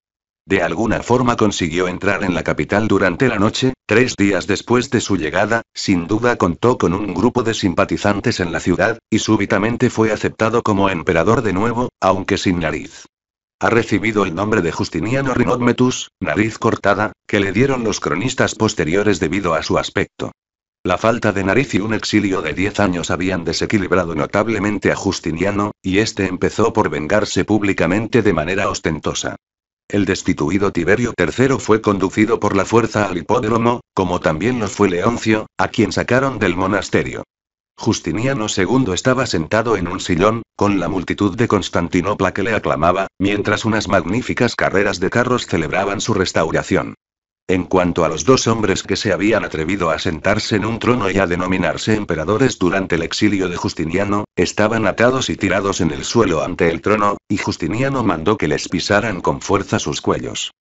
De alguna forma consiguió entrar en la capital durante la noche, tres días después de su llegada, sin duda contó con un grupo de simpatizantes en la ciudad, y súbitamente fue aceptado como emperador de nuevo, aunque sin nariz. Ha recibido el nombre de Justiniano Rinodmetus, nariz cortada, que le dieron los cronistas posteriores debido a su aspecto. La falta de nariz y un exilio de diez años habían desequilibrado notablemente a Justiniano, y este empezó por vengarse públicamente de manera ostentosa. El destituido Tiberio III fue conducido por la fuerza al hipódromo, como también lo fue Leoncio, a quien sacaron del monasterio. Justiniano II estaba sentado en un sillón, con la multitud de Constantinopla que le aclamaba, mientras unas magníficas carreras de carros celebraban su restauración. En cuanto a los dos hombres que se habían atrevido a sentarse en un trono y a denominarse emperadores durante el exilio de Justiniano, estaban atados y tirados en el suelo ante el trono, y Justiniano mandó que les pisaran con fuerza sus cuellos.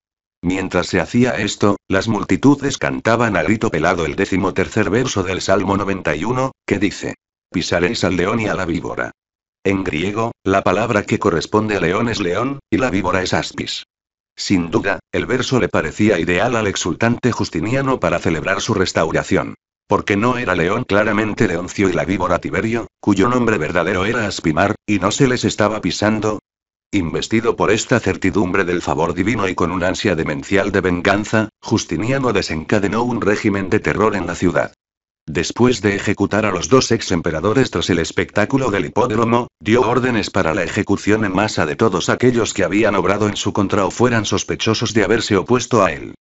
Mientras se hacía esto, las multitudes cantaban a grito pelado el décimo verso del Salmo 91, que dice, Pisaréis al león y a la víbora. En griego, la palabra que corresponde a león es león, y la víbora es aspis. Sin duda, el verso le parecía ideal al exultante Justiniano para celebrar su restauración. Porque no era León claramente Leoncio y la víbora Tiberio, cuyo nombre verdadero era Aspimar, y no se les estaba pisando. Investido por esta certidumbre del favor divino y con una ansia demencial de venganza, Justiniano desencadenó un régimen de terror en la ciudad. Después de ejecutar a los dos ex emperadores tras el espectáculo del hipódromo, dio órdenes para la ejecución en masa de todos aquellos que habían obrado en su contra o fueran sospechosos de haberse opuesto a él.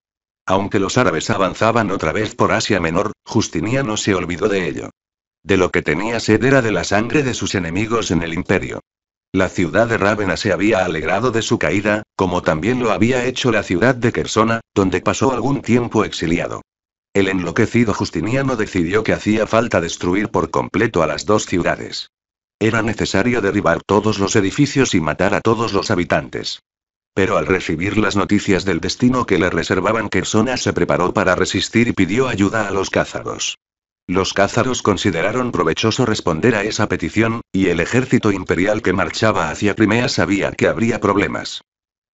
Aunque los árabes avanzaban otra vez por Asia Menor, Justiniano se olvidó de ello. De lo que tenía sed era de la sangre de sus enemigos en el imperio. La ciudad de Rávena se había alegrado de su caída, como también lo había hecho la ciudad de Kersona, donde pasó algún tiempo exiliado. El enloquecido Justiniano decidió que hacía falta destruir por completo a las dos ciudades. Era necesario derribar todos los edificios y matar a todos los habitantes. Pero al recibir las noticias del destino que le reservaban Kersona se preparó para resistir y pidió ayuda a los cázaros. Los cázaros consideraron provechoso responder a esa petición, y el ejército imperial que marchaba hacia Crimea sabía que habría problemas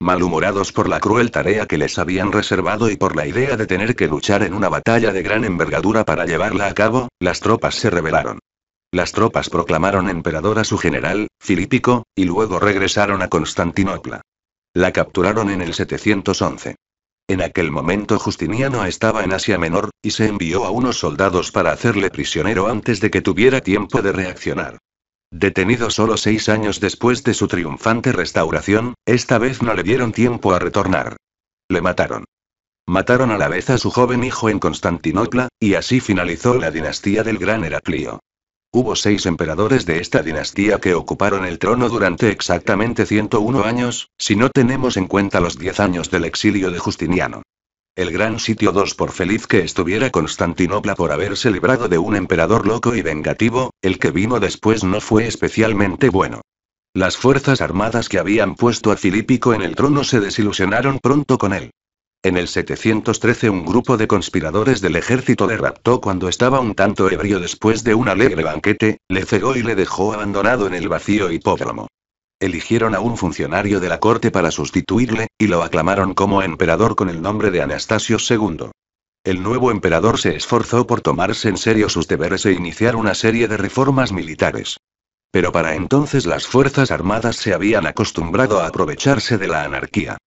malhumorados por la cruel tarea que les habían reservado y por la idea de tener que luchar en una batalla de gran envergadura para llevarla a cabo, las tropas se rebelaron. Las tropas proclamaron emperador a su general, Filipico, y luego regresaron a Constantinopla. La capturaron en el 711. En aquel momento Justiniano estaba en Asia Menor, y se envió a unos soldados para hacerle prisionero antes de que tuviera tiempo de reaccionar. Detenido solo seis años después de su triunfante restauración, esta vez no le dieron tiempo a retornar. Le mataron. Mataron a la vez a su joven hijo en Constantinopla, y así finalizó la dinastía del gran Heraclio. Hubo seis emperadores de esta dinastía que ocuparon el trono durante exactamente 101 años, si no tenemos en cuenta los diez años del exilio de Justiniano. El gran sitio 2 por feliz que estuviera Constantinopla por haberse librado de un emperador loco y vengativo, el que vino después no fue especialmente bueno. Las fuerzas armadas que habían puesto a Filípico en el trono se desilusionaron pronto con él. En el 713 un grupo de conspiradores del ejército le raptó cuando estaba un tanto ebrio después de un alegre banquete, le cegó y le dejó abandonado en el vacío hipódromo eligieron a un funcionario de la corte para sustituirle, y lo aclamaron como emperador con el nombre de Anastasio II. El nuevo emperador se esforzó por tomarse en serio sus deberes e iniciar una serie de reformas militares. Pero para entonces las Fuerzas Armadas se habían acostumbrado a aprovecharse de la anarquía.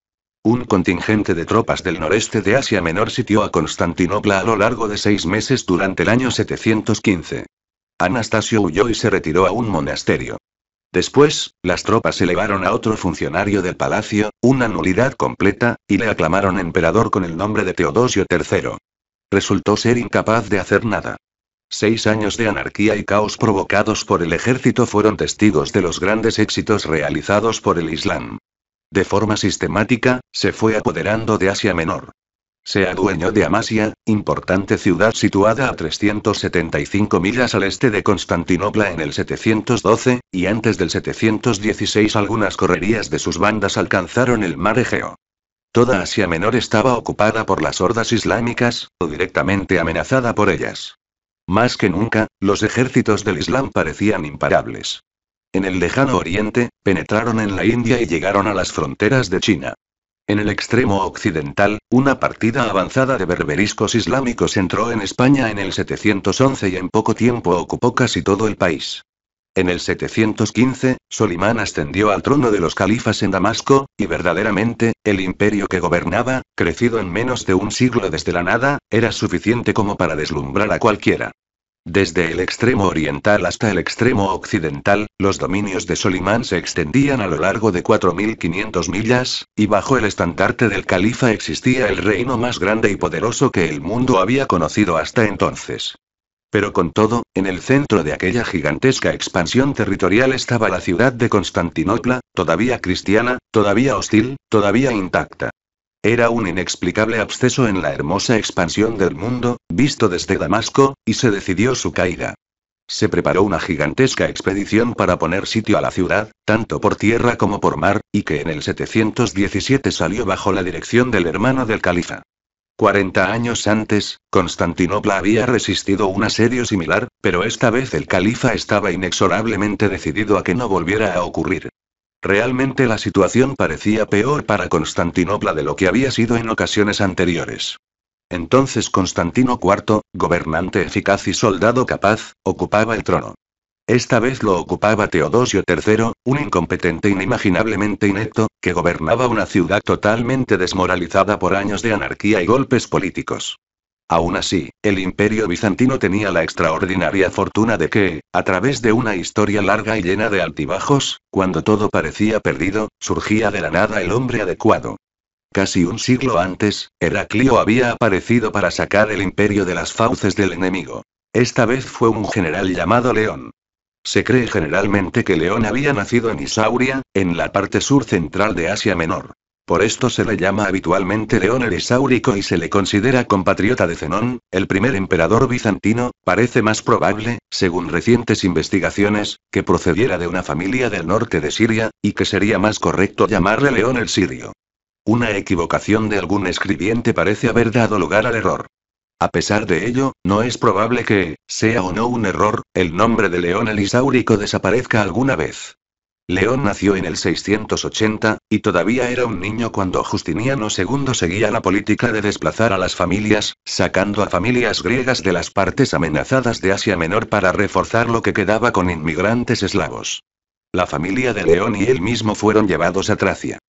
Un contingente de tropas del noreste de Asia Menor sitió a Constantinopla a lo largo de seis meses durante el año 715. Anastasio huyó y se retiró a un monasterio. Después, las tropas elevaron a otro funcionario del palacio, una nulidad completa, y le aclamaron emperador con el nombre de Teodosio III. Resultó ser incapaz de hacer nada. Seis años de anarquía y caos provocados por el ejército fueron testigos de los grandes éxitos realizados por el Islam. De forma sistemática, se fue apoderando de Asia Menor. Se adueñó de Amasia, importante ciudad situada a 375 millas al este de Constantinopla en el 712, y antes del 716 algunas correrías de sus bandas alcanzaron el mar Egeo. Toda Asia Menor estaba ocupada por las hordas islámicas, o directamente amenazada por ellas. Más que nunca, los ejércitos del Islam parecían imparables. En el lejano oriente, penetraron en la India y llegaron a las fronteras de China. En el extremo occidental, una partida avanzada de berberiscos islámicos entró en España en el 711 y en poco tiempo ocupó casi todo el país. En el 715, Solimán ascendió al trono de los califas en Damasco, y verdaderamente, el imperio que gobernaba, crecido en menos de un siglo desde la nada, era suficiente como para deslumbrar a cualquiera. Desde el extremo oriental hasta el extremo occidental, los dominios de Solimán se extendían a lo largo de 4.500 millas, y bajo el estandarte del califa existía el reino más grande y poderoso que el mundo había conocido hasta entonces. Pero con todo, en el centro de aquella gigantesca expansión territorial estaba la ciudad de Constantinopla, todavía cristiana, todavía hostil, todavía intacta. Era un inexplicable absceso en la hermosa expansión del mundo, visto desde Damasco, y se decidió su caída. Se preparó una gigantesca expedición para poner sitio a la ciudad, tanto por tierra como por mar, y que en el 717 salió bajo la dirección del hermano del califa. Cuarenta años antes, Constantinopla había resistido un asedio similar, pero esta vez el califa estaba inexorablemente decidido a que no volviera a ocurrir. Realmente la situación parecía peor para Constantinopla de lo que había sido en ocasiones anteriores. Entonces Constantino IV, gobernante eficaz y soldado capaz, ocupaba el trono. Esta vez lo ocupaba Teodosio III, un incompetente inimaginablemente inepto, que gobernaba una ciudad totalmente desmoralizada por años de anarquía y golpes políticos. Aún así, el imperio bizantino tenía la extraordinaria fortuna de que, a través de una historia larga y llena de altibajos, cuando todo parecía perdido, surgía de la nada el hombre adecuado. Casi un siglo antes, Heraclio había aparecido para sacar el imperio de las fauces del enemigo. Esta vez fue un general llamado León. Se cree generalmente que León había nacido en Isauria, en la parte sur central de Asia Menor. Por esto se le llama habitualmente León el y se le considera compatriota de Zenón, el primer emperador bizantino, parece más probable, según recientes investigaciones, que procediera de una familia del norte de Siria, y que sería más correcto llamarle León el Sirio. Una equivocación de algún escribiente parece haber dado lugar al error. A pesar de ello, no es probable que, sea o no un error, el nombre de León el desaparezca alguna vez. León nació en el 680, y todavía era un niño cuando Justiniano II seguía la política de desplazar a las familias, sacando a familias griegas de las partes amenazadas de Asia Menor para reforzar lo que quedaba con inmigrantes eslavos. La familia de León y él mismo fueron llevados a Tracia.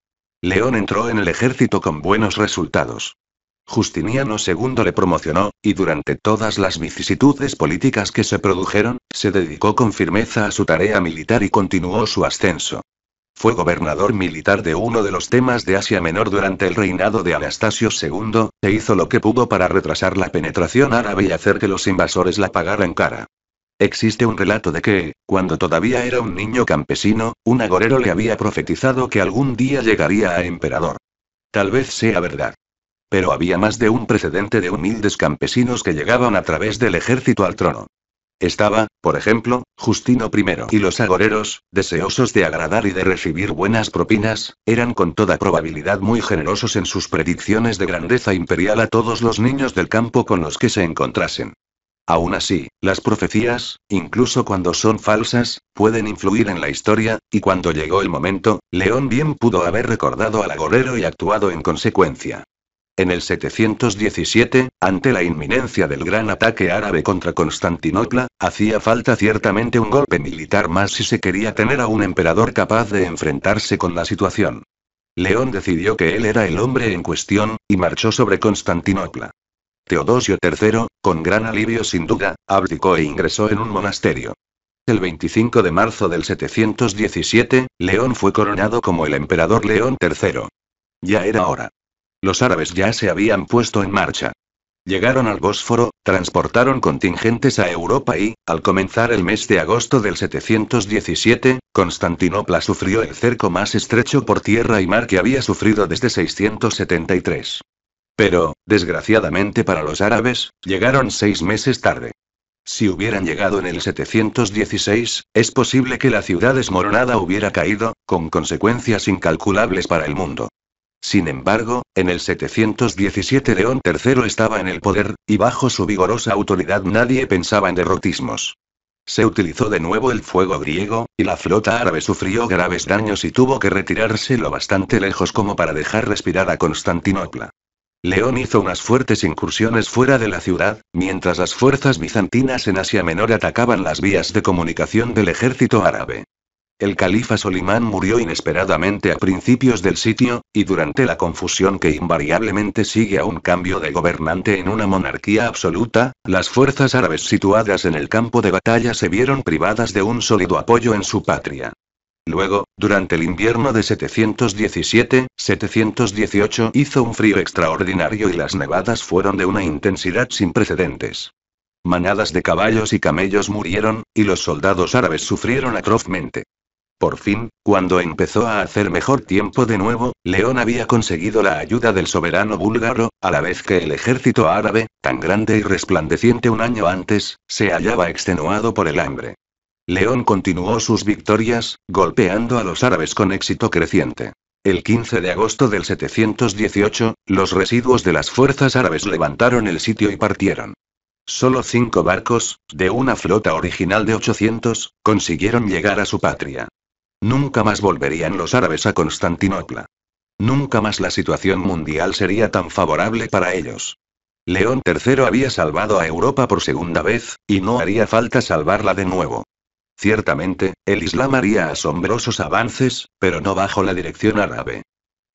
León entró en el ejército con buenos resultados. Justiniano II le promocionó, y durante todas las vicisitudes políticas que se produjeron, se dedicó con firmeza a su tarea militar y continuó su ascenso. Fue gobernador militar de uno de los temas de Asia Menor durante el reinado de Anastasio II, e hizo lo que pudo para retrasar la penetración árabe y hacer que los invasores la pagaran cara. Existe un relato de que, cuando todavía era un niño campesino, un agorero le había profetizado que algún día llegaría a emperador. Tal vez sea verdad. Pero había más de un precedente de humildes campesinos que llegaban a través del ejército al trono. Estaba, por ejemplo, Justino I y los agoreros, deseosos de agradar y de recibir buenas propinas, eran con toda probabilidad muy generosos en sus predicciones de grandeza imperial a todos los niños del campo con los que se encontrasen. Aún así, las profecías, incluso cuando son falsas, pueden influir en la historia, y cuando llegó el momento, León bien pudo haber recordado al agorero y actuado en consecuencia. En el 717, ante la inminencia del gran ataque árabe contra Constantinopla, hacía falta ciertamente un golpe militar más si se quería tener a un emperador capaz de enfrentarse con la situación. León decidió que él era el hombre en cuestión, y marchó sobre Constantinopla. Teodosio III, con gran alivio sin duda, abdicó e ingresó en un monasterio. El 25 de marzo del 717, León fue coronado como el emperador León III. Ya era hora. Los árabes ya se habían puesto en marcha. Llegaron al Bósforo, transportaron contingentes a Europa y, al comenzar el mes de agosto del 717, Constantinopla sufrió el cerco más estrecho por tierra y mar que había sufrido desde 673. Pero, desgraciadamente para los árabes, llegaron seis meses tarde. Si hubieran llegado en el 716, es posible que la ciudad desmoronada hubiera caído, con consecuencias incalculables para el mundo. Sin embargo, en el 717 León III estaba en el poder, y bajo su vigorosa autoridad nadie pensaba en derrotismos. Se utilizó de nuevo el fuego griego, y la flota árabe sufrió graves daños y tuvo que retirarse lo bastante lejos como para dejar respirar a Constantinopla. León hizo unas fuertes incursiones fuera de la ciudad, mientras las fuerzas bizantinas en Asia Menor atacaban las vías de comunicación del ejército árabe. El califa Solimán murió inesperadamente a principios del sitio, y durante la confusión que invariablemente sigue a un cambio de gobernante en una monarquía absoluta, las fuerzas árabes situadas en el campo de batalla se vieron privadas de un sólido apoyo en su patria. Luego, durante el invierno de 717-718 hizo un frío extraordinario y las nevadas fueron de una intensidad sin precedentes. Manadas de caballos y camellos murieron, y los soldados árabes sufrieron atrozmente. Por fin, cuando empezó a hacer mejor tiempo de nuevo, León había conseguido la ayuda del soberano búlgaro, a la vez que el ejército árabe, tan grande y resplandeciente un año antes, se hallaba extenuado por el hambre. León continuó sus victorias, golpeando a los árabes con éxito creciente. El 15 de agosto del 718, los residuos de las fuerzas árabes levantaron el sitio y partieron. Solo cinco barcos, de una flota original de 800, consiguieron llegar a su patria. Nunca más volverían los árabes a Constantinopla. Nunca más la situación mundial sería tan favorable para ellos. León III había salvado a Europa por segunda vez, y no haría falta salvarla de nuevo. Ciertamente, el Islam haría asombrosos avances, pero no bajo la dirección árabe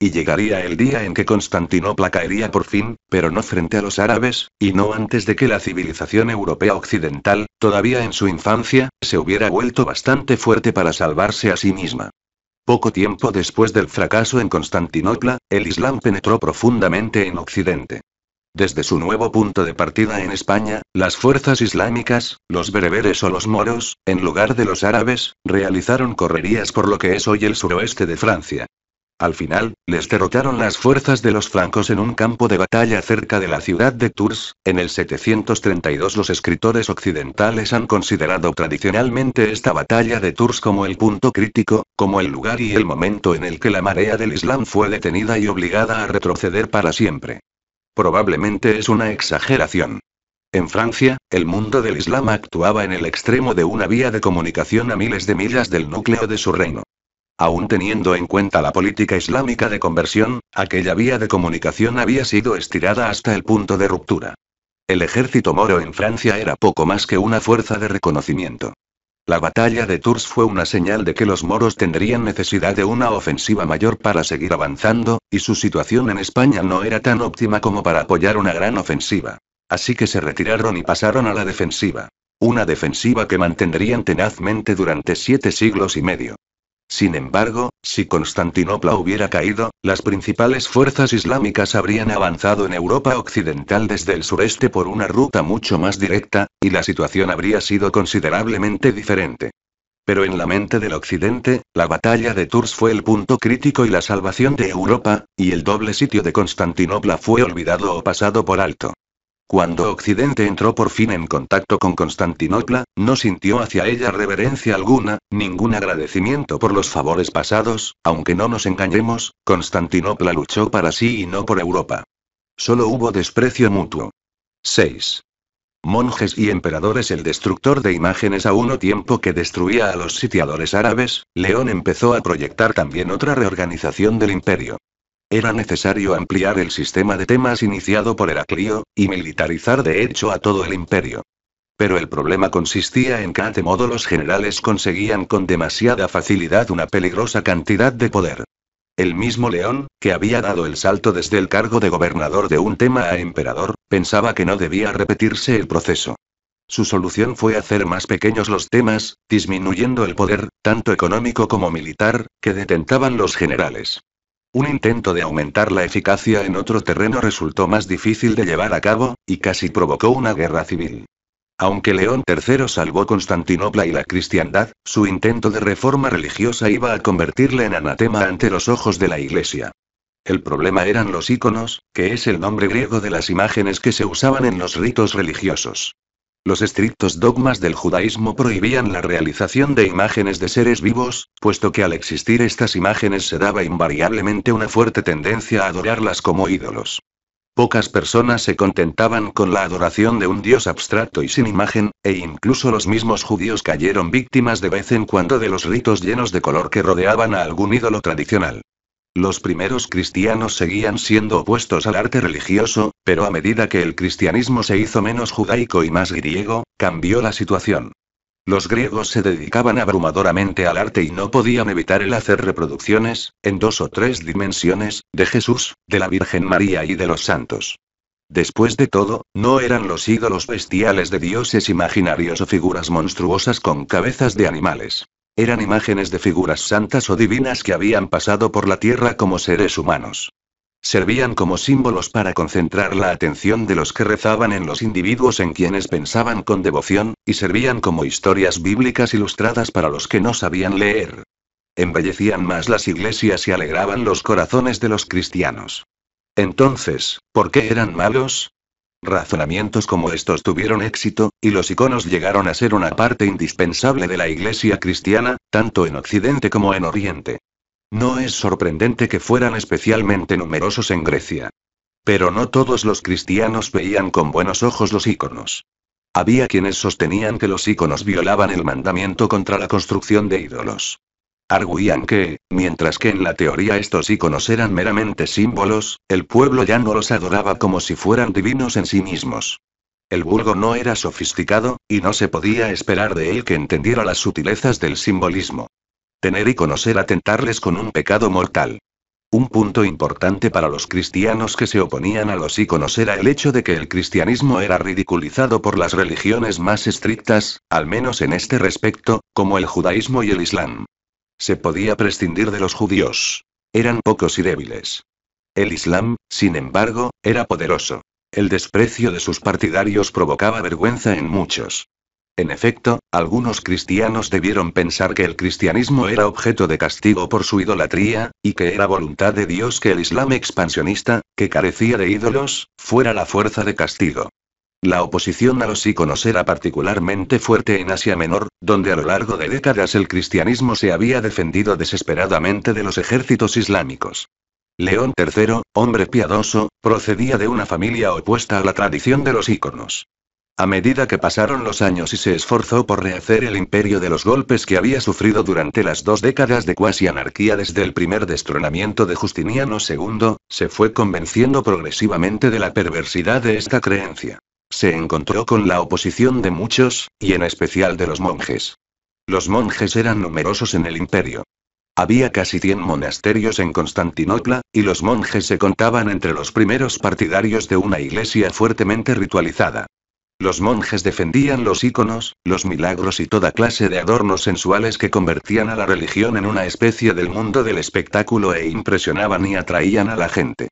y llegaría el día en que Constantinopla caería por fin, pero no frente a los árabes, y no antes de que la civilización europea occidental, todavía en su infancia, se hubiera vuelto bastante fuerte para salvarse a sí misma. Poco tiempo después del fracaso en Constantinopla, el Islam penetró profundamente en Occidente. Desde su nuevo punto de partida en España, las fuerzas islámicas, los bereberes o los moros, en lugar de los árabes, realizaron correrías por lo que es hoy el suroeste de Francia. Al final, les derrotaron las fuerzas de los francos en un campo de batalla cerca de la ciudad de Tours. En el 732 los escritores occidentales han considerado tradicionalmente esta batalla de Tours como el punto crítico, como el lugar y el momento en el que la marea del Islam fue detenida y obligada a retroceder para siempre. Probablemente es una exageración. En Francia, el mundo del Islam actuaba en el extremo de una vía de comunicación a miles de millas del núcleo de su reino. Aún teniendo en cuenta la política islámica de conversión, aquella vía de comunicación había sido estirada hasta el punto de ruptura. El ejército moro en Francia era poco más que una fuerza de reconocimiento. La batalla de Tours fue una señal de que los moros tendrían necesidad de una ofensiva mayor para seguir avanzando, y su situación en España no era tan óptima como para apoyar una gran ofensiva. Así que se retiraron y pasaron a la defensiva. Una defensiva que mantendrían tenazmente durante siete siglos y medio. Sin embargo, si Constantinopla hubiera caído, las principales fuerzas islámicas habrían avanzado en Europa Occidental desde el sureste por una ruta mucho más directa, y la situación habría sido considerablemente diferente. Pero en la mente del occidente, la batalla de Tours fue el punto crítico y la salvación de Europa, y el doble sitio de Constantinopla fue olvidado o pasado por alto. Cuando Occidente entró por fin en contacto con Constantinopla, no sintió hacia ella reverencia alguna, ningún agradecimiento por los favores pasados, aunque no nos engañemos, Constantinopla luchó para sí y no por Europa. Solo hubo desprecio mutuo. 6. Monjes y emperadores El destructor de imágenes a uno tiempo que destruía a los sitiadores árabes, León empezó a proyectar también otra reorganización del imperio. Era necesario ampliar el sistema de temas iniciado por Heraclio, y militarizar de hecho a todo el imperio. Pero el problema consistía en que de este modo los generales conseguían con demasiada facilidad una peligrosa cantidad de poder. El mismo León, que había dado el salto desde el cargo de gobernador de un tema a emperador, pensaba que no debía repetirse el proceso. Su solución fue hacer más pequeños los temas, disminuyendo el poder, tanto económico como militar, que detentaban los generales. Un intento de aumentar la eficacia en otro terreno resultó más difícil de llevar a cabo, y casi provocó una guerra civil. Aunque León III salvó Constantinopla y la cristiandad, su intento de reforma religiosa iba a convertirle en anatema ante los ojos de la Iglesia. El problema eran los íconos, que es el nombre griego de las imágenes que se usaban en los ritos religiosos. Los estrictos dogmas del judaísmo prohibían la realización de imágenes de seres vivos, puesto que al existir estas imágenes se daba invariablemente una fuerte tendencia a adorarlas como ídolos. Pocas personas se contentaban con la adoración de un dios abstracto y sin imagen, e incluso los mismos judíos cayeron víctimas de vez en cuando de los ritos llenos de color que rodeaban a algún ídolo tradicional. Los primeros cristianos seguían siendo opuestos al arte religioso, pero a medida que el cristianismo se hizo menos judaico y más griego, cambió la situación. Los griegos se dedicaban abrumadoramente al arte y no podían evitar el hacer reproducciones, en dos o tres dimensiones, de Jesús, de la Virgen María y de los santos. Después de todo, no eran los ídolos bestiales de dioses imaginarios o figuras monstruosas con cabezas de animales. Eran imágenes de figuras santas o divinas que habían pasado por la tierra como seres humanos. Servían como símbolos para concentrar la atención de los que rezaban en los individuos en quienes pensaban con devoción, y servían como historias bíblicas ilustradas para los que no sabían leer. Embellecían más las iglesias y alegraban los corazones de los cristianos. Entonces, ¿por qué eran malos? Razonamientos como estos tuvieron éxito, y los iconos llegaron a ser una parte indispensable de la Iglesia cristiana, tanto en Occidente como en Oriente. No es sorprendente que fueran especialmente numerosos en Grecia. Pero no todos los cristianos veían con buenos ojos los iconos. Había quienes sostenían que los iconos violaban el mandamiento contra la construcción de ídolos. Arguían que, mientras que en la teoría estos íconos eran meramente símbolos, el pueblo ya no los adoraba como si fueran divinos en sí mismos. El vulgo no era sofisticado, y no se podía esperar de él que entendiera las sutilezas del simbolismo. Tener y conocer atentarles con un pecado mortal. Un punto importante para los cristianos que se oponían a los íconos era el hecho de que el cristianismo era ridiculizado por las religiones más estrictas, al menos en este respecto, como el judaísmo y el islam. Se podía prescindir de los judíos. Eran pocos y débiles. El Islam, sin embargo, era poderoso. El desprecio de sus partidarios provocaba vergüenza en muchos. En efecto, algunos cristianos debieron pensar que el cristianismo era objeto de castigo por su idolatría, y que era voluntad de Dios que el Islam expansionista, que carecía de ídolos, fuera la fuerza de castigo. La oposición a los íconos era particularmente fuerte en Asia Menor, donde a lo largo de décadas el cristianismo se había defendido desesperadamente de los ejércitos islámicos. León III, hombre piadoso, procedía de una familia opuesta a la tradición de los íconos. A medida que pasaron los años y se esforzó por rehacer el imperio de los golpes que había sufrido durante las dos décadas de cuasi anarquía desde el primer destronamiento de Justiniano II, se fue convenciendo progresivamente de la perversidad de esta creencia se encontró con la oposición de muchos, y en especial de los monjes. Los monjes eran numerosos en el imperio. Había casi 100 monasterios en Constantinopla, y los monjes se contaban entre los primeros partidarios de una iglesia fuertemente ritualizada. Los monjes defendían los íconos, los milagros y toda clase de adornos sensuales que convertían a la religión en una especie del mundo del espectáculo e impresionaban y atraían a la gente.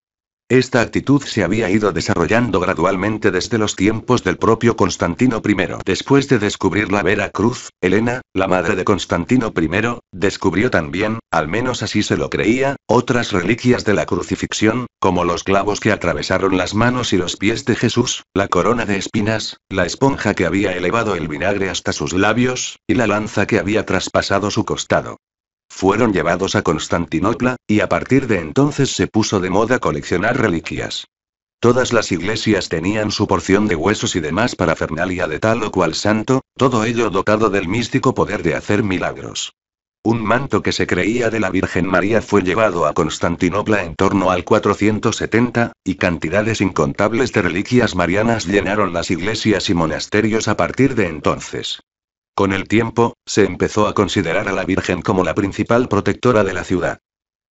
Esta actitud se había ido desarrollando gradualmente desde los tiempos del propio Constantino I. Después de descubrir la Vera Cruz, Elena, la madre de Constantino I, descubrió también, al menos así se lo creía, otras reliquias de la crucifixión, como los clavos que atravesaron las manos y los pies de Jesús, la corona de espinas, la esponja que había elevado el vinagre hasta sus labios, y la lanza que había traspasado su costado. Fueron llevados a Constantinopla, y a partir de entonces se puso de moda coleccionar reliquias. Todas las iglesias tenían su porción de huesos y demás parafernalia de tal o cual santo, todo ello dotado del místico poder de hacer milagros. Un manto que se creía de la Virgen María fue llevado a Constantinopla en torno al 470, y cantidades incontables de reliquias marianas llenaron las iglesias y monasterios a partir de entonces. Con el tiempo, se empezó a considerar a la Virgen como la principal protectora de la ciudad.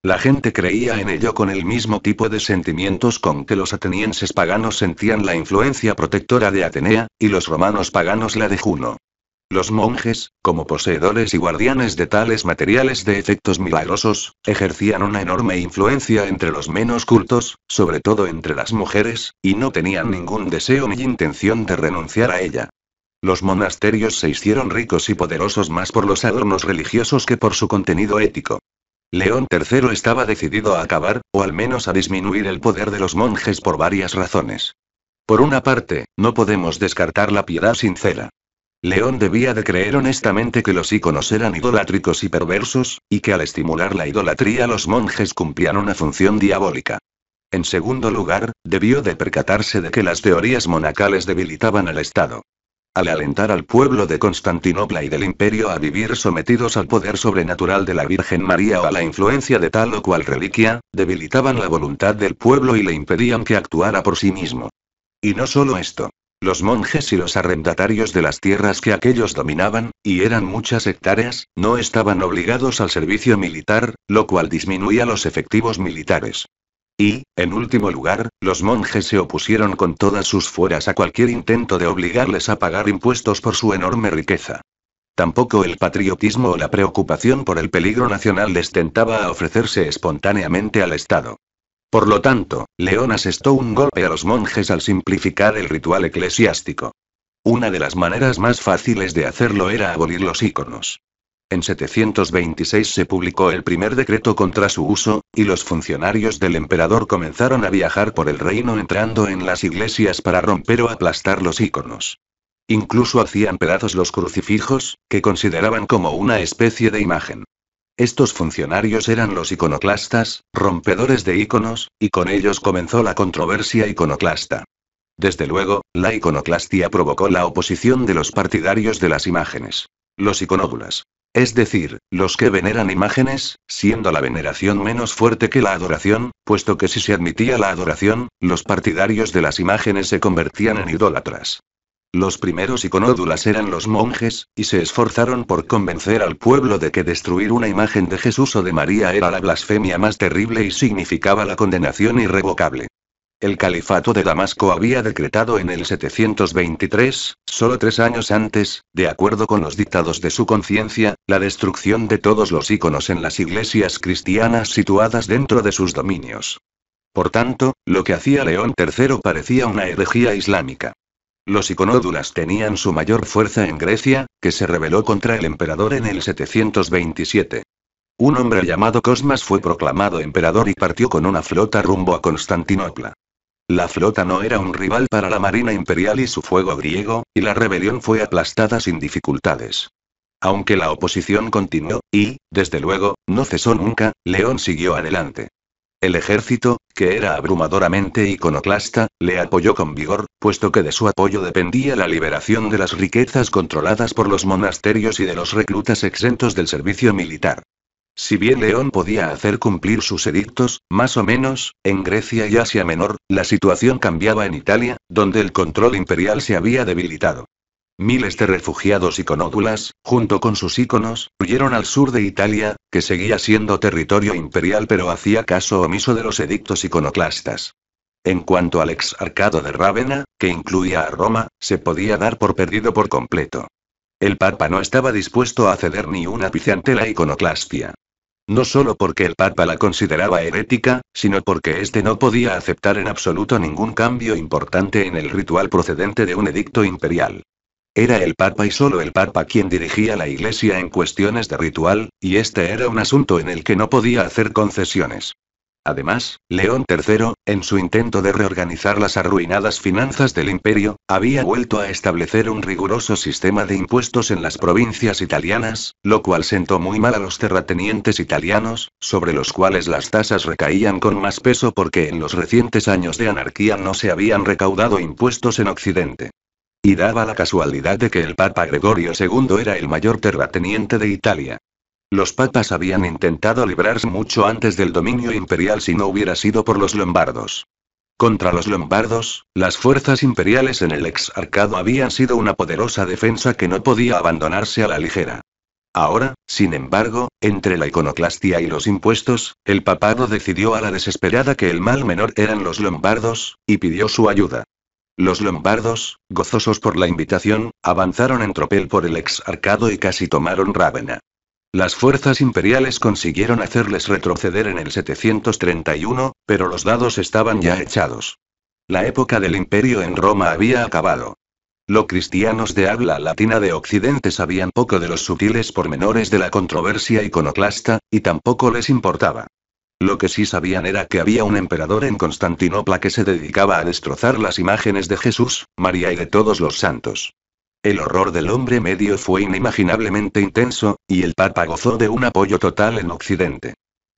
La gente creía en ello con el mismo tipo de sentimientos con que los atenienses paganos sentían la influencia protectora de Atenea, y los romanos paganos la de Juno. Los monjes, como poseedores y guardianes de tales materiales de efectos milagrosos, ejercían una enorme influencia entre los menos cultos, sobre todo entre las mujeres, y no tenían ningún deseo ni intención de renunciar a ella. Los monasterios se hicieron ricos y poderosos más por los adornos religiosos que por su contenido ético. León III estaba decidido a acabar, o al menos a disminuir el poder de los monjes por varias razones. Por una parte, no podemos descartar la piedad sincera. León debía de creer honestamente que los íconos eran idolátricos y perversos, y que al estimular la idolatría los monjes cumplían una función diabólica. En segundo lugar, debió de percatarse de que las teorías monacales debilitaban al Estado. Al alentar al pueblo de Constantinopla y del imperio a vivir sometidos al poder sobrenatural de la Virgen María o a la influencia de tal o cual reliquia, debilitaban la voluntad del pueblo y le impedían que actuara por sí mismo. Y no solo esto. Los monjes y los arrendatarios de las tierras que aquellos dominaban, y eran muchas hectáreas, no estaban obligados al servicio militar, lo cual disminuía los efectivos militares. Y, en último lugar, los monjes se opusieron con todas sus fuerzas a cualquier intento de obligarles a pagar impuestos por su enorme riqueza. Tampoco el patriotismo o la preocupación por el peligro nacional les tentaba a ofrecerse espontáneamente al Estado. Por lo tanto, León asestó un golpe a los monjes al simplificar el ritual eclesiástico. Una de las maneras más fáciles de hacerlo era abolir los íconos. En 726 se publicó el primer decreto contra su uso, y los funcionarios del emperador comenzaron a viajar por el reino entrando en las iglesias para romper o aplastar los iconos. Incluso hacían pedazos los crucifijos, que consideraban como una especie de imagen. Estos funcionarios eran los iconoclastas, rompedores de iconos, y con ellos comenzó la controversia iconoclasta. Desde luego, la iconoclastia provocó la oposición de los partidarios de las imágenes. Los iconóbulas. Es decir, los que veneran imágenes, siendo la veneración menos fuerte que la adoración, puesto que si se admitía la adoración, los partidarios de las imágenes se convertían en idólatras. Los primeros iconódulas eran los monjes, y se esforzaron por convencer al pueblo de que destruir una imagen de Jesús o de María era la blasfemia más terrible y significaba la condenación irrevocable. El califato de Damasco había decretado en el 723, solo tres años antes, de acuerdo con los dictados de su conciencia, la destrucción de todos los íconos en las iglesias cristianas situadas dentro de sus dominios. Por tanto, lo que hacía León III parecía una herejía islámica. Los iconódulas tenían su mayor fuerza en Grecia, que se rebeló contra el emperador en el 727. Un hombre llamado Cosmas fue proclamado emperador y partió con una flota rumbo a Constantinopla. La flota no era un rival para la Marina Imperial y su fuego griego, y la rebelión fue aplastada sin dificultades. Aunque la oposición continuó, y, desde luego, no cesó nunca, León siguió adelante. El ejército, que era abrumadoramente iconoclasta, le apoyó con vigor, puesto que de su apoyo dependía la liberación de las riquezas controladas por los monasterios y de los reclutas exentos del servicio militar. Si bien León podía hacer cumplir sus edictos, más o menos, en Grecia y Asia Menor, la situación cambiaba en Italia, donde el control imperial se había debilitado. Miles de refugiados iconódulas, junto con sus íconos, huyeron al sur de Italia, que seguía siendo territorio imperial pero hacía caso omiso de los edictos iconoclastas. En cuanto al exarcado de Rávena, que incluía a Roma, se podía dar por perdido por completo. El Papa no estaba dispuesto a ceder ni una ápice la iconoclastia. No solo porque el Papa la consideraba herética, sino porque éste no podía aceptar en absoluto ningún cambio importante en el ritual procedente de un edicto imperial. Era el Papa y solo el Papa quien dirigía la Iglesia en cuestiones de ritual, y este era un asunto en el que no podía hacer concesiones. Además, León III, en su intento de reorganizar las arruinadas finanzas del imperio, había vuelto a establecer un riguroso sistema de impuestos en las provincias italianas, lo cual sentó muy mal a los terratenientes italianos, sobre los cuales las tasas recaían con más peso porque en los recientes años de anarquía no se habían recaudado impuestos en Occidente. Y daba la casualidad de que el Papa Gregorio II era el mayor terrateniente de Italia. Los papas habían intentado librarse mucho antes del dominio imperial si no hubiera sido por los lombardos. Contra los lombardos, las fuerzas imperiales en el exarcado habían sido una poderosa defensa que no podía abandonarse a la ligera. Ahora, sin embargo, entre la iconoclastia y los impuestos, el papado decidió a la desesperada que el mal menor eran los lombardos, y pidió su ayuda. Los lombardos, gozosos por la invitación, avanzaron en tropel por el exarcado y casi tomaron Rávena. Las fuerzas imperiales consiguieron hacerles retroceder en el 731, pero los dados estaban ya echados. La época del imperio en Roma había acabado. Los cristianos de habla latina de Occidente sabían poco de los sutiles pormenores de la controversia iconoclasta, y tampoco les importaba. Lo que sí sabían era que había un emperador en Constantinopla que se dedicaba a destrozar las imágenes de Jesús, María y de todos los santos. El horror del hombre medio fue inimaginablemente intenso, y el Papa gozó de un apoyo total en Occidente.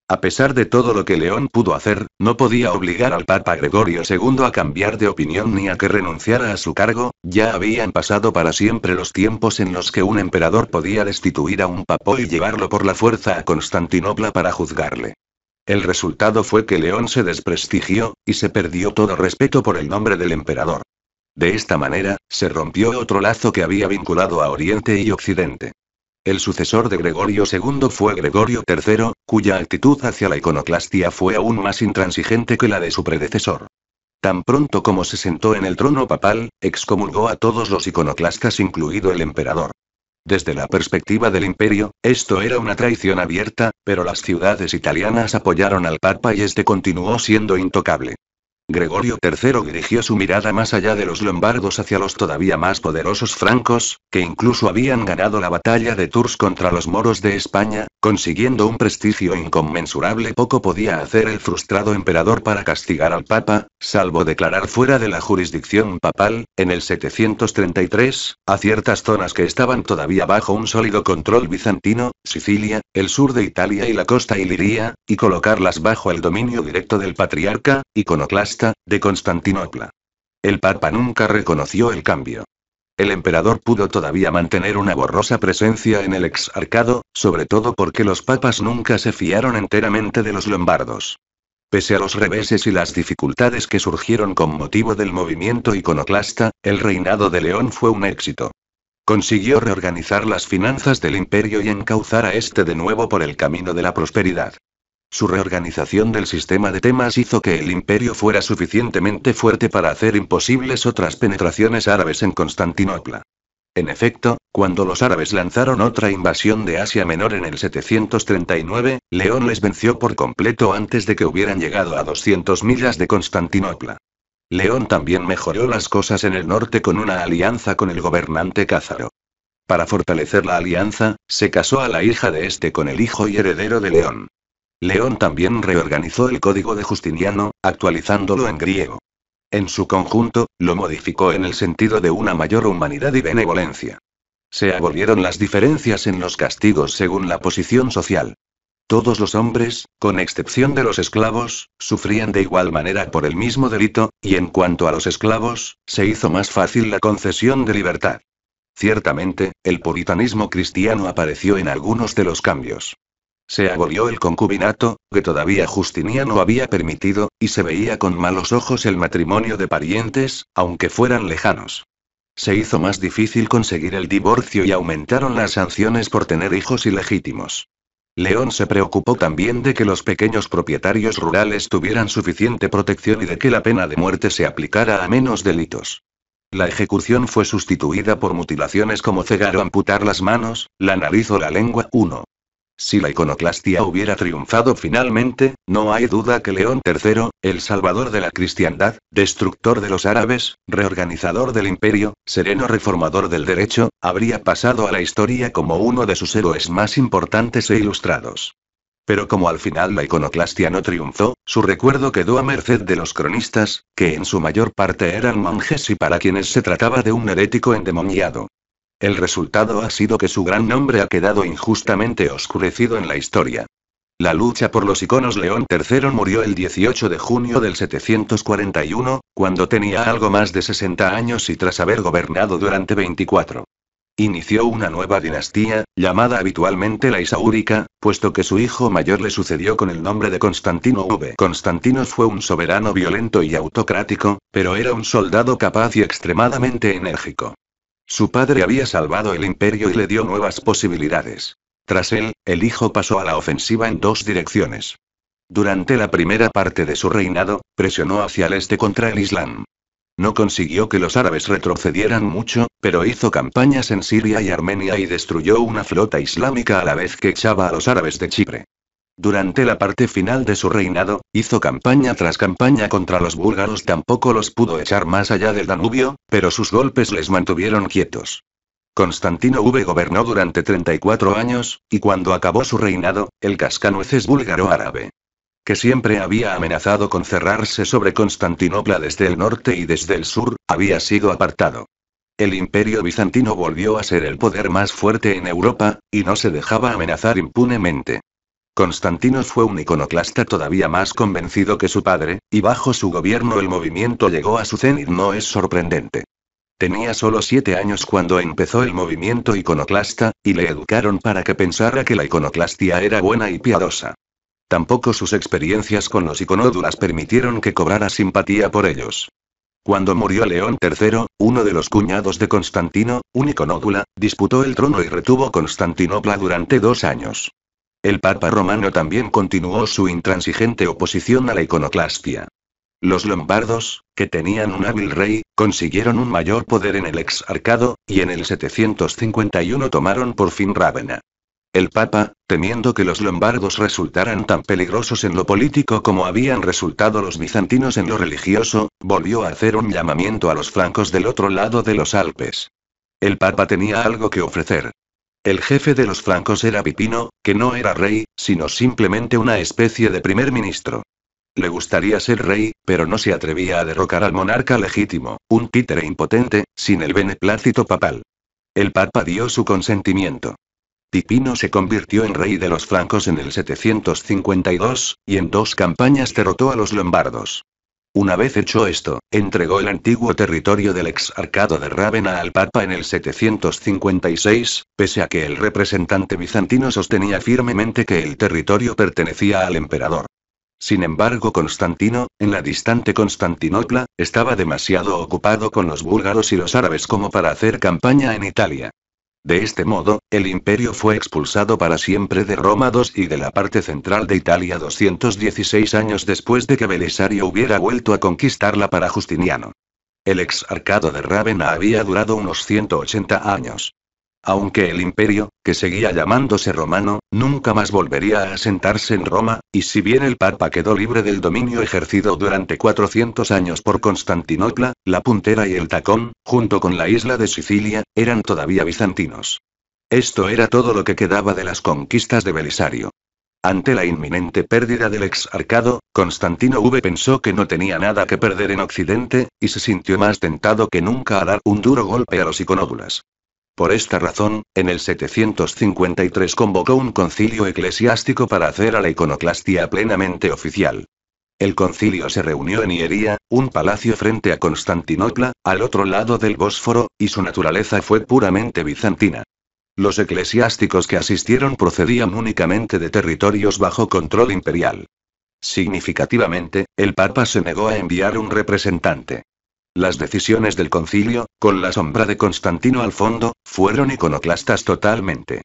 A pesar de todo lo que León pudo hacer, no podía obligar al Papa Gregorio II a cambiar de opinión ni a que renunciara a su cargo, ya habían pasado para siempre los tiempos en los que un emperador podía destituir a un papo y llevarlo por la fuerza a Constantinopla para juzgarle. El resultado fue que León se desprestigió, y se perdió todo respeto por el nombre del emperador. De esta manera, se rompió otro lazo que había vinculado a Oriente y Occidente. El sucesor de Gregorio II fue Gregorio III, cuya actitud hacia la iconoclastia fue aún más intransigente que la de su predecesor. Tan pronto como se sentó en el trono papal, excomulgó a todos los iconoclastas incluido el emperador. Desde la perspectiva del imperio, esto era una traición abierta, pero las ciudades italianas apoyaron al papa y este continuó siendo intocable. Gregorio III dirigió su mirada más allá de los lombardos hacia los todavía más poderosos francos, que incluso habían ganado la batalla de Tours contra los moros de España, consiguiendo un prestigio inconmensurable. Poco podía hacer el frustrado emperador para castigar al papa, salvo declarar fuera de la jurisdicción papal, en el 733, a ciertas zonas que estaban todavía bajo un sólido control bizantino, Sicilia, el sur de Italia y la costa iliria, y colocarlas bajo el dominio directo del patriarca, iconoclasta de Constantinopla. El Papa nunca reconoció el cambio. El emperador pudo todavía mantener una borrosa presencia en el exarcado, sobre todo porque los papas nunca se fiaron enteramente de los lombardos. Pese a los reveses y las dificultades que surgieron con motivo del movimiento iconoclasta, el reinado de León fue un éxito. Consiguió reorganizar las finanzas del imperio y encauzar a este de nuevo por el camino de la prosperidad. Su reorganización del sistema de temas hizo que el imperio fuera suficientemente fuerte para hacer imposibles otras penetraciones árabes en Constantinopla. En efecto, cuando los árabes lanzaron otra invasión de Asia Menor en el 739, León les venció por completo antes de que hubieran llegado a 200 millas de Constantinopla. León también mejoró las cosas en el norte con una alianza con el gobernante Cázaro. Para fortalecer la alianza, se casó a la hija de este con el hijo y heredero de León. León también reorganizó el código de Justiniano, actualizándolo en griego. En su conjunto, lo modificó en el sentido de una mayor humanidad y benevolencia. Se abolieron las diferencias en los castigos según la posición social. Todos los hombres, con excepción de los esclavos, sufrían de igual manera por el mismo delito, y en cuanto a los esclavos, se hizo más fácil la concesión de libertad. Ciertamente, el puritanismo cristiano apareció en algunos de los cambios. Se abolió el concubinato, que todavía Justiniano había permitido, y se veía con malos ojos el matrimonio de parientes, aunque fueran lejanos. Se hizo más difícil conseguir el divorcio y aumentaron las sanciones por tener hijos ilegítimos. León se preocupó también de que los pequeños propietarios rurales tuvieran suficiente protección y de que la pena de muerte se aplicara a menos delitos. La ejecución fue sustituida por mutilaciones como cegar o amputar las manos, la nariz o la lengua. 1. Si la iconoclastia hubiera triunfado finalmente, no hay duda que León III, el salvador de la cristiandad, destructor de los árabes, reorganizador del imperio, sereno reformador del derecho, habría pasado a la historia como uno de sus héroes más importantes e ilustrados. Pero como al final la iconoclastia no triunfó, su recuerdo quedó a merced de los cronistas, que en su mayor parte eran monjes y para quienes se trataba de un herético endemoniado. El resultado ha sido que su gran nombre ha quedado injustamente oscurecido en la historia. La lucha por los iconos León III murió el 18 de junio del 741, cuando tenía algo más de 60 años y tras haber gobernado durante 24 inició una nueva dinastía, llamada habitualmente la Isaúrica, puesto que su hijo mayor le sucedió con el nombre de Constantino V. Constantino fue un soberano violento y autocrático, pero era un soldado capaz y extremadamente enérgico. Su padre había salvado el imperio y le dio nuevas posibilidades. Tras él, el hijo pasó a la ofensiva en dos direcciones. Durante la primera parte de su reinado, presionó hacia el este contra el Islam. No consiguió que los árabes retrocedieran mucho, pero hizo campañas en Siria y Armenia y destruyó una flota islámica a la vez que echaba a los árabes de Chipre. Durante la parte final de su reinado, hizo campaña tras campaña contra los búlgaros, tampoco los pudo echar más allá del Danubio, pero sus golpes les mantuvieron quietos. Constantino V gobernó durante 34 años, y cuando acabó su reinado, el cascanueces búlgaro árabe, que siempre había amenazado con cerrarse sobre Constantinopla desde el norte y desde el sur, había sido apartado. El imperio bizantino volvió a ser el poder más fuerte en Europa, y no se dejaba amenazar impunemente. Constantino fue un iconoclasta todavía más convencido que su padre, y bajo su gobierno el movimiento llegó a su cenit no es sorprendente. Tenía solo siete años cuando empezó el movimiento iconoclasta, y le educaron para que pensara que la iconoclastia era buena y piadosa. Tampoco sus experiencias con los iconódulas permitieron que cobrara simpatía por ellos. Cuando murió León III, uno de los cuñados de Constantino, un iconódula, disputó el trono y retuvo Constantinopla durante dos años. El Papa romano también continuó su intransigente oposición a la iconoclastia. Los lombardos, que tenían un hábil rey, consiguieron un mayor poder en el exarcado, y en el 751 tomaron por fin Rávena. El Papa, temiendo que los lombardos resultaran tan peligrosos en lo político como habían resultado los bizantinos en lo religioso, volvió a hacer un llamamiento a los francos del otro lado de los Alpes. El Papa tenía algo que ofrecer. El jefe de los francos era Pipino, que no era rey, sino simplemente una especie de primer ministro. Le gustaría ser rey, pero no se atrevía a derrocar al monarca legítimo, un títere impotente, sin el beneplácito papal. El papa dio su consentimiento. Pipino se convirtió en rey de los francos en el 752, y en dos campañas derrotó a los lombardos. Una vez hecho esto, entregó el antiguo territorio del exarcado de Rávena al Papa en el 756, pese a que el representante bizantino sostenía firmemente que el territorio pertenecía al emperador. Sin embargo, Constantino, en la distante Constantinopla, estaba demasiado ocupado con los búlgaros y los árabes como para hacer campaña en Italia. De este modo, el imperio fue expulsado para siempre de Roma II y de la parte central de Italia 216 años después de que Belisario hubiera vuelto a conquistarla para Justiniano. El exarcado de Rávena había durado unos 180 años. Aunque el imperio, que seguía llamándose romano, nunca más volvería a asentarse en Roma, y si bien el Papa quedó libre del dominio ejercido durante 400 años por Constantinopla, la puntera y el tacón, junto con la isla de Sicilia, eran todavía bizantinos. Esto era todo lo que quedaba de las conquistas de Belisario. Ante la inminente pérdida del exarcado, Constantino V pensó que no tenía nada que perder en Occidente, y se sintió más tentado que nunca a dar un duro golpe a los iconóbulas. Por esta razón, en el 753 convocó un concilio eclesiástico para hacer a la iconoclastia plenamente oficial. El concilio se reunió en Hiería, un palacio frente a Constantinopla, al otro lado del Bósforo, y su naturaleza fue puramente bizantina. Los eclesiásticos que asistieron procedían únicamente de territorios bajo control imperial. Significativamente, el Papa se negó a enviar un representante. Las decisiones del concilio, con la sombra de Constantino al fondo, fueron iconoclastas totalmente.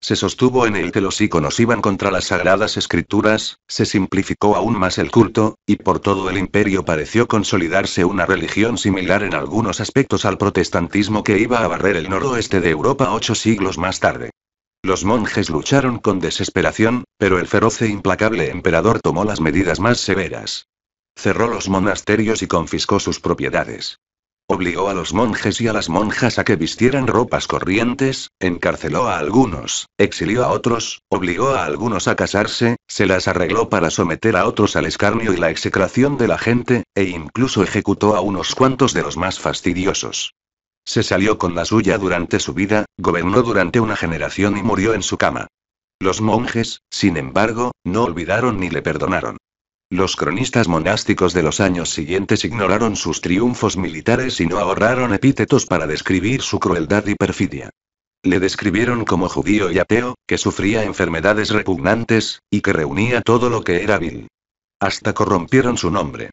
Se sostuvo en el que los iconos iban contra las sagradas escrituras, se simplificó aún más el culto, y por todo el imperio pareció consolidarse una religión similar en algunos aspectos al protestantismo que iba a barrer el noroeste de Europa ocho siglos más tarde. Los monjes lucharon con desesperación, pero el feroz e implacable emperador tomó las medidas más severas. Cerró los monasterios y confiscó sus propiedades. Obligó a los monjes y a las monjas a que vistieran ropas corrientes, encarceló a algunos, exilió a otros, obligó a algunos a casarse, se las arregló para someter a otros al escarnio y la execración de la gente, e incluso ejecutó a unos cuantos de los más fastidiosos. Se salió con la suya durante su vida, gobernó durante una generación y murió en su cama. Los monjes, sin embargo, no olvidaron ni le perdonaron. Los cronistas monásticos de los años siguientes ignoraron sus triunfos militares y no ahorraron epítetos para describir su crueldad y perfidia. Le describieron como judío y ateo, que sufría enfermedades repugnantes, y que reunía todo lo que era vil. Hasta corrompieron su nombre.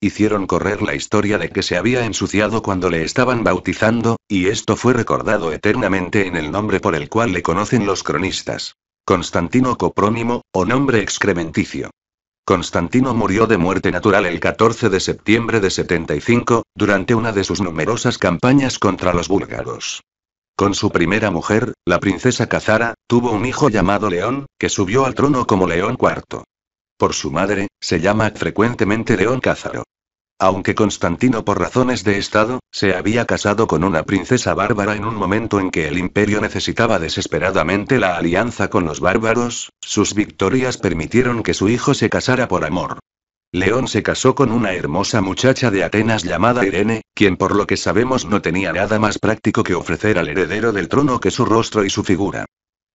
Hicieron correr la historia de que se había ensuciado cuando le estaban bautizando, y esto fue recordado eternamente en el nombre por el cual le conocen los cronistas. Constantino Coprónimo, o nombre excrementicio. Constantino murió de muerte natural el 14 de septiembre de 75, durante una de sus numerosas campañas contra los búlgaros. Con su primera mujer, la princesa Cazara, tuvo un hijo llamado León, que subió al trono como León IV. Por su madre, se llama frecuentemente León Cázaro. Aunque Constantino por razones de Estado, se había casado con una princesa bárbara en un momento en que el imperio necesitaba desesperadamente la alianza con los bárbaros, sus victorias permitieron que su hijo se casara por amor. León se casó con una hermosa muchacha de Atenas llamada Irene, quien por lo que sabemos no tenía nada más práctico que ofrecer al heredero del trono que su rostro y su figura.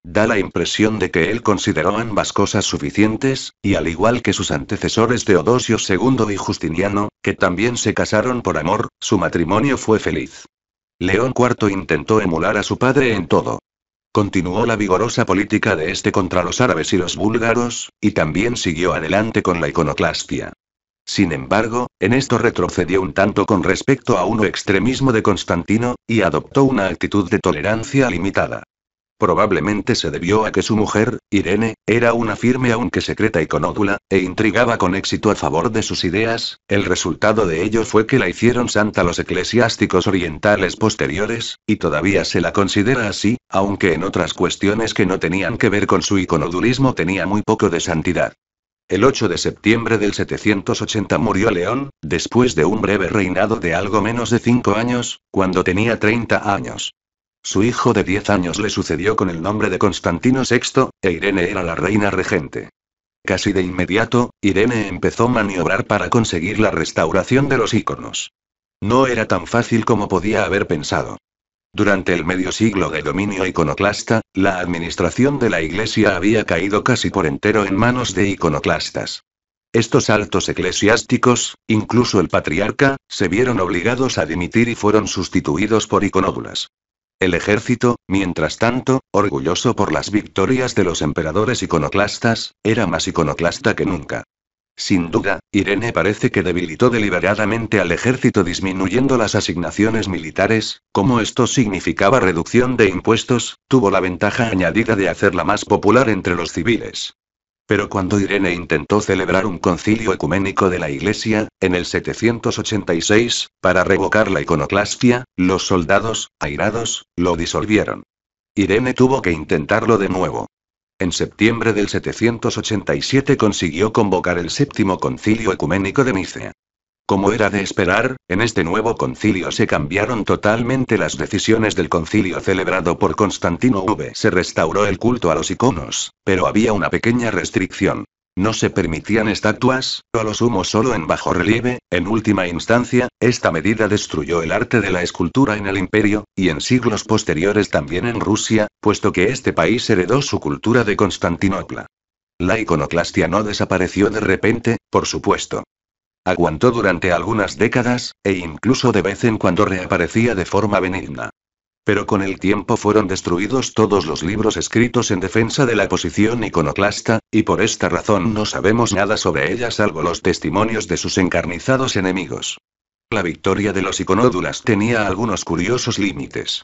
Da la impresión de que él consideró ambas cosas suficientes, y al igual que sus antecesores Teodosio II y Justiniano, que también se casaron por amor, su matrimonio fue feliz. León IV intentó emular a su padre en todo. Continuó la vigorosa política de este contra los árabes y los búlgaros, y también siguió adelante con la iconoclastia. Sin embargo, en esto retrocedió un tanto con respecto a uno extremismo de Constantino, y adoptó una actitud de tolerancia limitada. Probablemente se debió a que su mujer, Irene, era una firme aunque secreta iconódula, e intrigaba con éxito a favor de sus ideas, el resultado de ello fue que la hicieron santa los eclesiásticos orientales posteriores, y todavía se la considera así, aunque en otras cuestiones que no tenían que ver con su iconodulismo tenía muy poco de santidad. El 8 de septiembre del 780 murió León, después de un breve reinado de algo menos de cinco años, cuando tenía 30 años. Su hijo de 10 años le sucedió con el nombre de Constantino VI, e Irene era la reina regente. Casi de inmediato, Irene empezó a maniobrar para conseguir la restauración de los íconos. No era tan fácil como podía haber pensado. Durante el medio siglo de dominio iconoclasta, la administración de la Iglesia había caído casi por entero en manos de iconoclastas. Estos altos eclesiásticos, incluso el patriarca, se vieron obligados a dimitir y fueron sustituidos por iconóbulas. El ejército, mientras tanto, orgulloso por las victorias de los emperadores iconoclastas, era más iconoclasta que nunca. Sin duda, Irene parece que debilitó deliberadamente al ejército disminuyendo las asignaciones militares, como esto significaba reducción de impuestos, tuvo la ventaja añadida de hacerla más popular entre los civiles. Pero cuando Irene intentó celebrar un concilio ecuménico de la Iglesia, en el 786, para revocar la iconoclastia, los soldados, airados, lo disolvieron. Irene tuvo que intentarlo de nuevo. En septiembre del 787 consiguió convocar el séptimo concilio ecuménico de Nicea. Como era de esperar, en este nuevo concilio se cambiaron totalmente las decisiones del concilio celebrado por Constantino V. Se restauró el culto a los iconos, pero había una pequeña restricción. No se permitían estatuas, o a lo sumo solo en bajo relieve, en última instancia, esta medida destruyó el arte de la escultura en el imperio, y en siglos posteriores también en Rusia, puesto que este país heredó su cultura de Constantinopla. La iconoclastia no desapareció de repente, por supuesto, Aguantó durante algunas décadas, e incluso de vez en cuando reaparecía de forma benigna. Pero con el tiempo fueron destruidos todos los libros escritos en defensa de la posición iconoclasta, y por esta razón no sabemos nada sobre ella salvo los testimonios de sus encarnizados enemigos. La victoria de los iconódulas tenía algunos curiosos límites.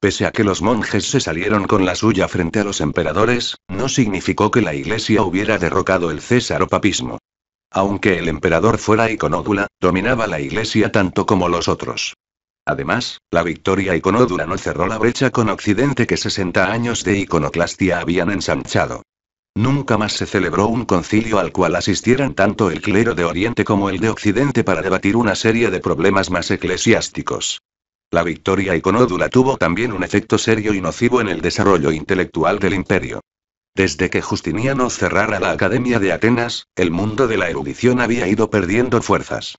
Pese a que los monjes se salieron con la suya frente a los emperadores, no significó que la Iglesia hubiera derrocado el César o papismo. Aunque el emperador fuera iconódula, dominaba la iglesia tanto como los otros. Además, la victoria iconódula no cerró la brecha con Occidente que 60 años de iconoclastia habían ensanchado. Nunca más se celebró un concilio al cual asistieran tanto el clero de Oriente como el de Occidente para debatir una serie de problemas más eclesiásticos. La victoria iconódula tuvo también un efecto serio y nocivo en el desarrollo intelectual del imperio. Desde que Justiniano cerrara la Academia de Atenas, el mundo de la erudición había ido perdiendo fuerzas.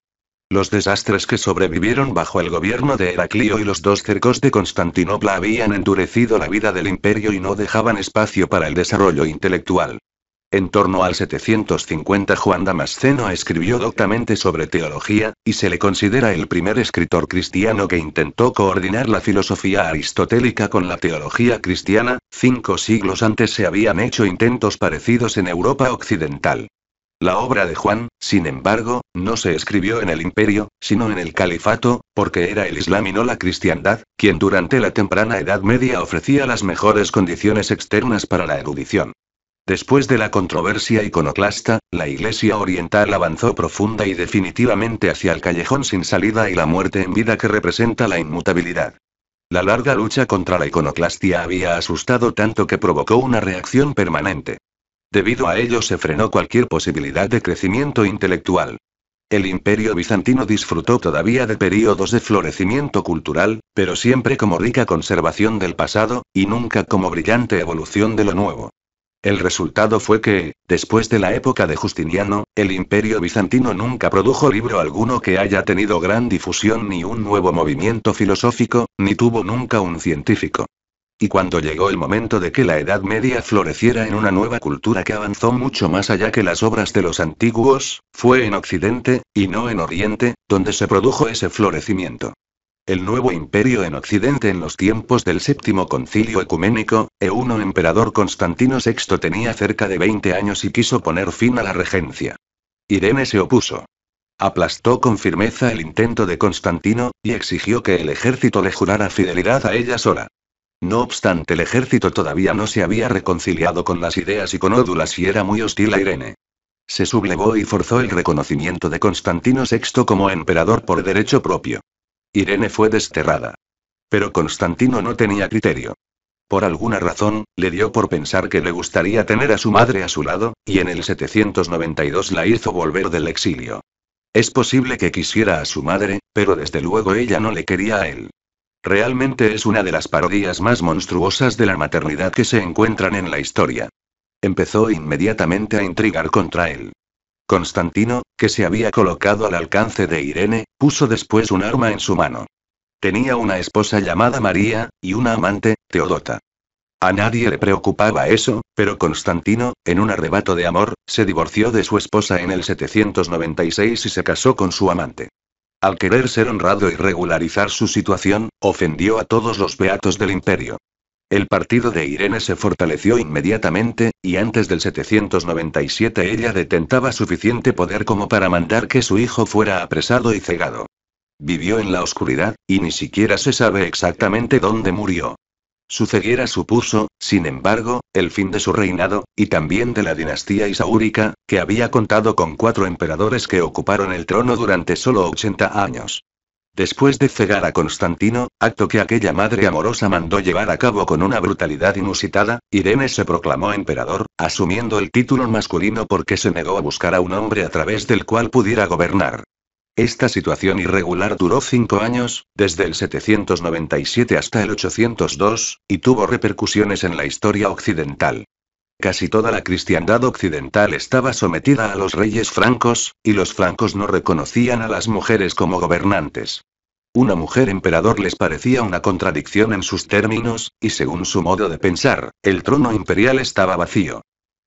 Los desastres que sobrevivieron bajo el gobierno de Heraclio y los dos cercos de Constantinopla habían endurecido la vida del imperio y no dejaban espacio para el desarrollo intelectual. En torno al 750 Juan Damasceno escribió doctamente sobre teología, y se le considera el primer escritor cristiano que intentó coordinar la filosofía aristotélica con la teología cristiana, cinco siglos antes se habían hecho intentos parecidos en Europa occidental. La obra de Juan, sin embargo, no se escribió en el imperio, sino en el califato, porque era el Islam y no la cristiandad, quien durante la temprana Edad Media ofrecía las mejores condiciones externas para la erudición. Después de la controversia iconoclasta, la Iglesia Oriental avanzó profunda y definitivamente hacia el callejón sin salida y la muerte en vida que representa la inmutabilidad. La larga lucha contra la iconoclastia había asustado tanto que provocó una reacción permanente. Debido a ello se frenó cualquier posibilidad de crecimiento intelectual. El imperio bizantino disfrutó todavía de períodos de florecimiento cultural, pero siempre como rica conservación del pasado, y nunca como brillante evolución de lo nuevo. El resultado fue que, después de la época de Justiniano, el imperio bizantino nunca produjo libro alguno que haya tenido gran difusión ni un nuevo movimiento filosófico, ni tuvo nunca un científico. Y cuando llegó el momento de que la Edad Media floreciera en una nueva cultura que avanzó mucho más allá que las obras de los antiguos, fue en Occidente, y no en Oriente, donde se produjo ese florecimiento. El nuevo imperio en Occidente en los tiempos del séptimo concilio ecuménico, uno emperador Constantino VI tenía cerca de 20 años y quiso poner fin a la regencia. Irene se opuso. Aplastó con firmeza el intento de Constantino, y exigió que el ejército le jurara fidelidad a ella sola. No obstante, el ejército todavía no se había reconciliado con las ideas y con Ódulas y era muy hostil a Irene. Se sublevó y forzó el reconocimiento de Constantino VI como emperador por derecho propio. Irene fue desterrada. Pero Constantino no tenía criterio. Por alguna razón, le dio por pensar que le gustaría tener a su madre a su lado, y en el 792 la hizo volver del exilio. Es posible que quisiera a su madre, pero desde luego ella no le quería a él. Realmente es una de las parodias más monstruosas de la maternidad que se encuentran en la historia. Empezó inmediatamente a intrigar contra él. Constantino, que se había colocado al alcance de Irene, puso después un arma en su mano. Tenía una esposa llamada María, y una amante, Teodota. A nadie le preocupaba eso, pero Constantino, en un arrebato de amor, se divorció de su esposa en el 796 y se casó con su amante. Al querer ser honrado y regularizar su situación, ofendió a todos los beatos del imperio. El partido de Irene se fortaleció inmediatamente, y antes del 797 ella detentaba suficiente poder como para mandar que su hijo fuera apresado y cegado. Vivió en la oscuridad, y ni siquiera se sabe exactamente dónde murió. Su ceguera supuso, sin embargo, el fin de su reinado, y también de la dinastía isaúrica, que había contado con cuatro emperadores que ocuparon el trono durante solo 80 años. Después de cegar a Constantino, acto que aquella madre amorosa mandó llevar a cabo con una brutalidad inusitada, Irene se proclamó emperador, asumiendo el título masculino porque se negó a buscar a un hombre a través del cual pudiera gobernar. Esta situación irregular duró cinco años, desde el 797 hasta el 802, y tuvo repercusiones en la historia occidental. Casi toda la cristiandad occidental estaba sometida a los reyes francos, y los francos no reconocían a las mujeres como gobernantes. Una mujer emperador les parecía una contradicción en sus términos, y según su modo de pensar, el trono imperial estaba vacío.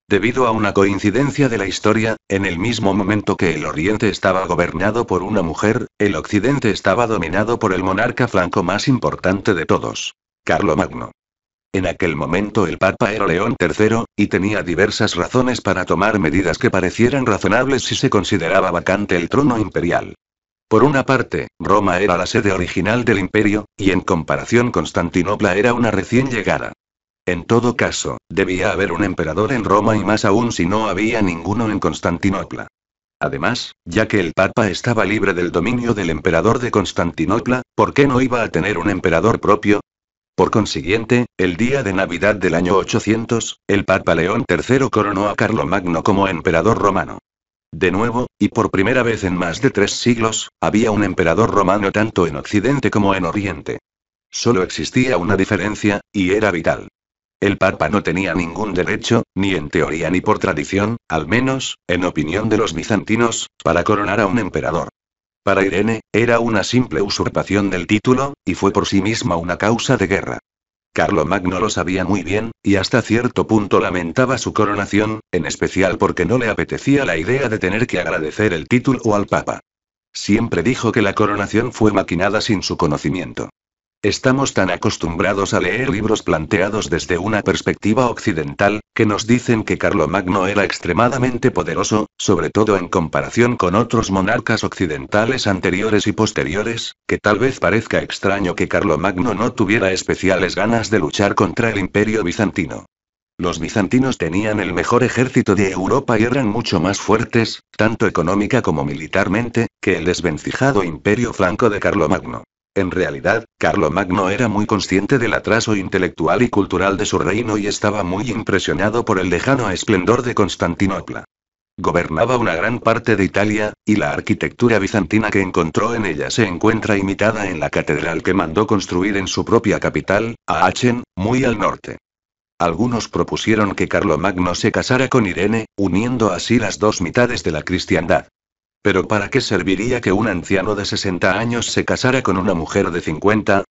Debido a una coincidencia de la historia, en el mismo momento que el Oriente estaba gobernado por una mujer, el Occidente estaba dominado por el monarca franco más importante de todos, Carlomagno. En aquel momento el Papa era León III, y tenía diversas razones para tomar medidas que parecieran razonables si se consideraba vacante el trono imperial. Por una parte, Roma era la sede original del imperio, y en comparación Constantinopla era una recién llegada. En todo caso, debía haber un emperador en Roma y más aún si no había ninguno en Constantinopla. Además, ya que el Papa estaba libre del dominio del emperador de Constantinopla, ¿por qué no iba a tener un emperador propio? Por consiguiente, el día de Navidad del año 800, el Papa León III coronó a Carlomagno como emperador romano. De nuevo, y por primera vez en más de tres siglos, había un emperador romano tanto en Occidente como en Oriente. Solo existía una diferencia, y era vital. El Papa no tenía ningún derecho, ni en teoría ni por tradición, al menos, en opinión de los bizantinos, para coronar a un emperador. Para Irene, era una simple usurpación del título, y fue por sí misma una causa de guerra. Carlomagno lo sabía muy bien, y hasta cierto punto lamentaba su coronación, en especial porque no le apetecía la idea de tener que agradecer el título o al Papa. Siempre dijo que la coronación fue maquinada sin su conocimiento. Estamos tan acostumbrados a leer libros planteados desde una perspectiva occidental, que nos dicen que Carlomagno era extremadamente poderoso, sobre todo en comparación con otros monarcas occidentales anteriores y posteriores, que tal vez parezca extraño que Carlomagno no tuviera especiales ganas de luchar contra el imperio bizantino. Los bizantinos tenían el mejor ejército de Europa y eran mucho más fuertes, tanto económica como militarmente, que el desvencijado imperio franco de Carlomagno. En realidad, Carlomagno era muy consciente del atraso intelectual y cultural de su reino y estaba muy impresionado por el lejano esplendor de Constantinopla. Gobernaba una gran parte de Italia, y la arquitectura bizantina que encontró en ella se encuentra imitada en la catedral que mandó construir en su propia capital, Aachen, muy al norte. Algunos propusieron que Carlomagno se casara con Irene, uniendo así las dos mitades de la cristiandad. Pero ¿para qué serviría que un anciano de 60 años se casara con una mujer de 50?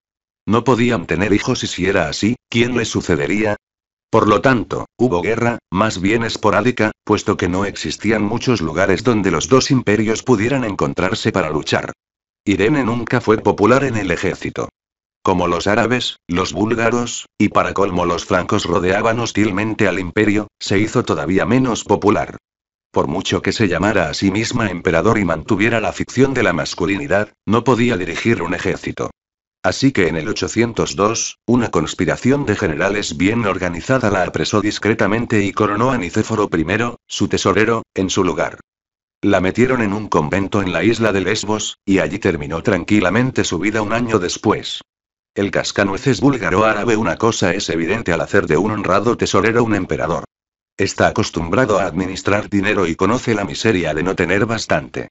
No podían tener hijos y si era así, ¿quién le sucedería? Por lo tanto, hubo guerra, más bien esporádica, puesto que no existían muchos lugares donde los dos imperios pudieran encontrarse para luchar. Irene nunca fue popular en el ejército. Como los árabes, los búlgaros, y para colmo los francos rodeaban hostilmente al imperio, se hizo todavía menos popular. Por mucho que se llamara a sí misma emperador y mantuviera la ficción de la masculinidad, no podía dirigir un ejército. Así que en el 802, una conspiración de generales bien organizada la apresó discretamente y coronó a Nicéforo I, su tesorero, en su lugar. La metieron en un convento en la isla de Lesbos, y allí terminó tranquilamente su vida un año después. El cascanueces búlgaro árabe una cosa es evidente al hacer de un honrado tesorero un emperador. Está acostumbrado a administrar dinero y conoce la miseria de no tener bastante.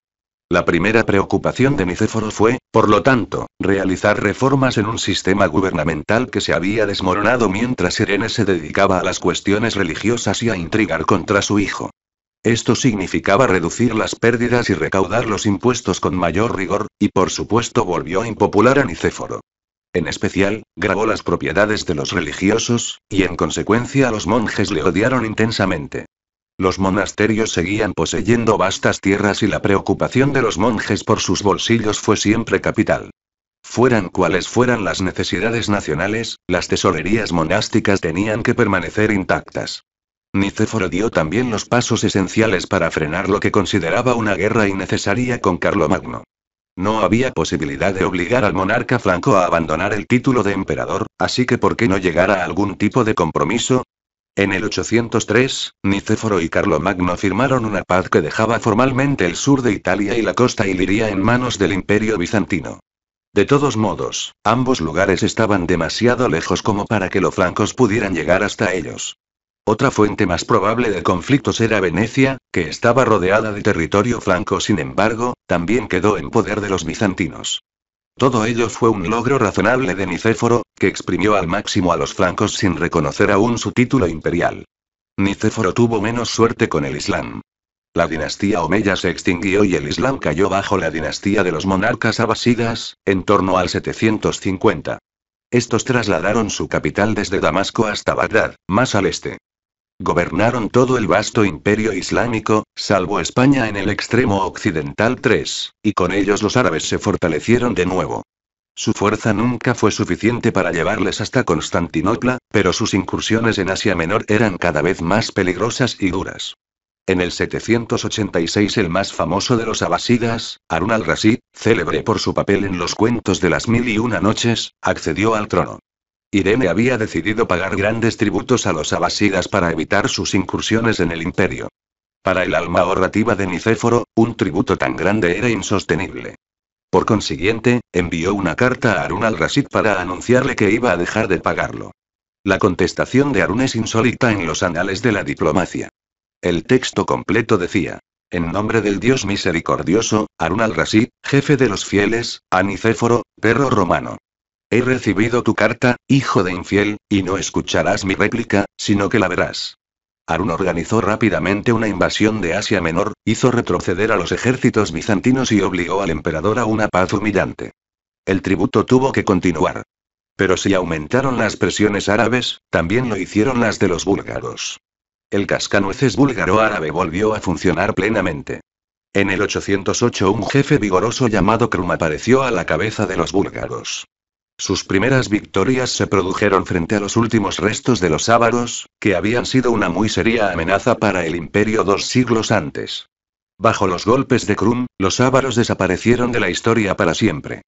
La primera preocupación de Nicéforo fue, por lo tanto, realizar reformas en un sistema gubernamental que se había desmoronado mientras Irene se dedicaba a las cuestiones religiosas y a intrigar contra su hijo. Esto significaba reducir las pérdidas y recaudar los impuestos con mayor rigor, y por supuesto volvió impopular a Nicéforo. En especial, grabó las propiedades de los religiosos, y en consecuencia los monjes le odiaron intensamente. Los monasterios seguían poseyendo vastas tierras y la preocupación de los monjes por sus bolsillos fue siempre capital. Fueran cuales fueran las necesidades nacionales, las tesorerías monásticas tenían que permanecer intactas. Nicéforo dio también los pasos esenciales para frenar lo que consideraba una guerra innecesaria con Carlomagno. No había posibilidad de obligar al monarca franco a abandonar el título de emperador, así que ¿por qué no llegar a algún tipo de compromiso? En el 803, Nicéforo y Carlomagno firmaron una paz que dejaba formalmente el sur de Italia y la costa iliria en manos del imperio bizantino. De todos modos, ambos lugares estaban demasiado lejos como para que los francos pudieran llegar hasta ellos. Otra fuente más probable de conflictos era Venecia, que estaba rodeada de territorio franco, sin embargo, también quedó en poder de los bizantinos. Todo ello fue un logro razonable de Nicéforo, que exprimió al máximo a los francos sin reconocer aún su título imperial. Nicéforo tuvo menos suerte con el Islam. La dinastía Omeya se extinguió y el Islam cayó bajo la dinastía de los monarcas abasidas, en torno al 750. Estos trasladaron su capital desde Damasco hasta Bagdad, más al este. Gobernaron todo el vasto imperio islámico, salvo España en el extremo occidental 3, y con ellos los árabes se fortalecieron de nuevo. Su fuerza nunca fue suficiente para llevarles hasta Constantinopla, pero sus incursiones en Asia Menor eran cada vez más peligrosas y duras. En el 786 el más famoso de los abasidas, Harun al-Rashid, célebre por su papel en los cuentos de las mil y una noches, accedió al trono. Irene había decidido pagar grandes tributos a los abasidas para evitar sus incursiones en el imperio. Para el alma ahorrativa de Nicéforo, un tributo tan grande era insostenible. Por consiguiente, envió una carta a Harun al rasid para anunciarle que iba a dejar de pagarlo. La contestación de Harun es insólita en los anales de la diplomacia. El texto completo decía: en nombre del Dios misericordioso, Harun al rasid jefe de los fieles, a Nicéforo, perro romano, He recibido tu carta, hijo de infiel, y no escucharás mi réplica, sino que la verás. Harun organizó rápidamente una invasión de Asia Menor, hizo retroceder a los ejércitos bizantinos y obligó al emperador a una paz humillante. El tributo tuvo que continuar. Pero si aumentaron las presiones árabes, también lo hicieron las de los búlgaros. El cascanueces búlgaro-árabe volvió a funcionar plenamente. En el 808 un jefe vigoroso llamado Krum apareció a la cabeza de los búlgaros. Sus primeras victorias se produjeron frente a los últimos restos de los ávaros, que habían sido una muy seria amenaza para el imperio dos siglos antes. Bajo los golpes de Krum, los ávaros desaparecieron de la historia para siempre.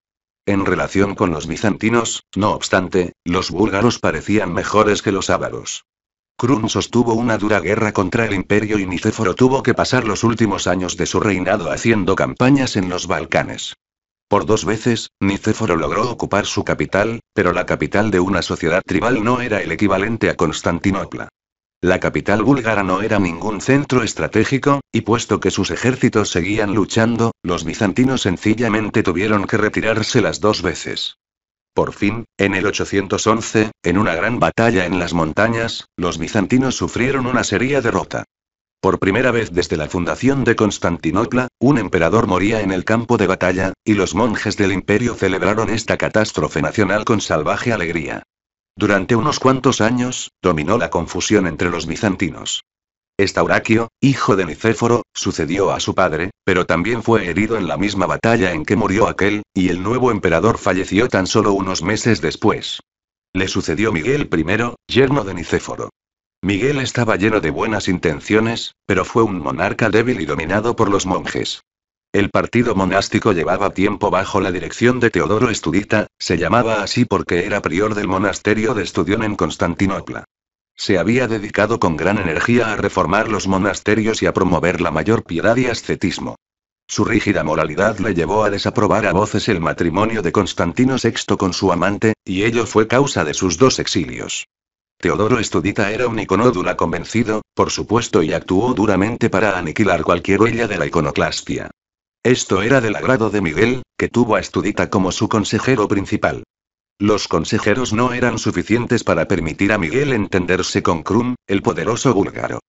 En relación con los bizantinos, no obstante, los búlgaros parecían mejores que los ávaros. Krum sostuvo una dura guerra contra el imperio y Nicéforo tuvo que pasar los últimos años de su reinado haciendo campañas en los Balcanes. Por dos veces, Nicéforo logró ocupar su capital, pero la capital de una sociedad tribal no era el equivalente a Constantinopla. La capital búlgara no era ningún centro estratégico, y puesto que sus ejércitos seguían luchando, los bizantinos sencillamente tuvieron que retirarse las dos veces. Por fin, en el 811, en una gran batalla en las montañas, los bizantinos sufrieron una seria derrota. Por primera vez desde la fundación de Constantinopla, un emperador moría en el campo de batalla, y los monjes del imperio celebraron esta catástrofe nacional con salvaje alegría. Durante unos cuantos años, dominó la confusión entre los bizantinos. Estauraquio, hijo de Nicéforo, sucedió a su padre, pero también fue herido en la misma batalla en que murió aquel, y el nuevo emperador falleció tan solo unos meses después. Le sucedió Miguel I, yerno de Nicéforo. Miguel estaba lleno de buenas intenciones, pero fue un monarca débil y dominado por los monjes. El partido monástico llevaba tiempo bajo la dirección de Teodoro Estudita, se llamaba así porque era prior del monasterio de Estudión en Constantinopla. Se había dedicado con gran energía a reformar los monasterios y a promover la mayor piedad y ascetismo. Su rígida moralidad le llevó a desaprobar a voces el matrimonio de Constantino VI con su amante, y ello fue causa de sus dos exilios. Teodoro Estudita era un iconódula convencido, por supuesto, y actuó duramente para aniquilar cualquier huella de la iconoclastia. Esto era del agrado de Miguel, que tuvo a Estudita como su consejero principal. Los consejeros no eran suficientes para permitir a Miguel entenderse con Krum, el poderoso búlgaro.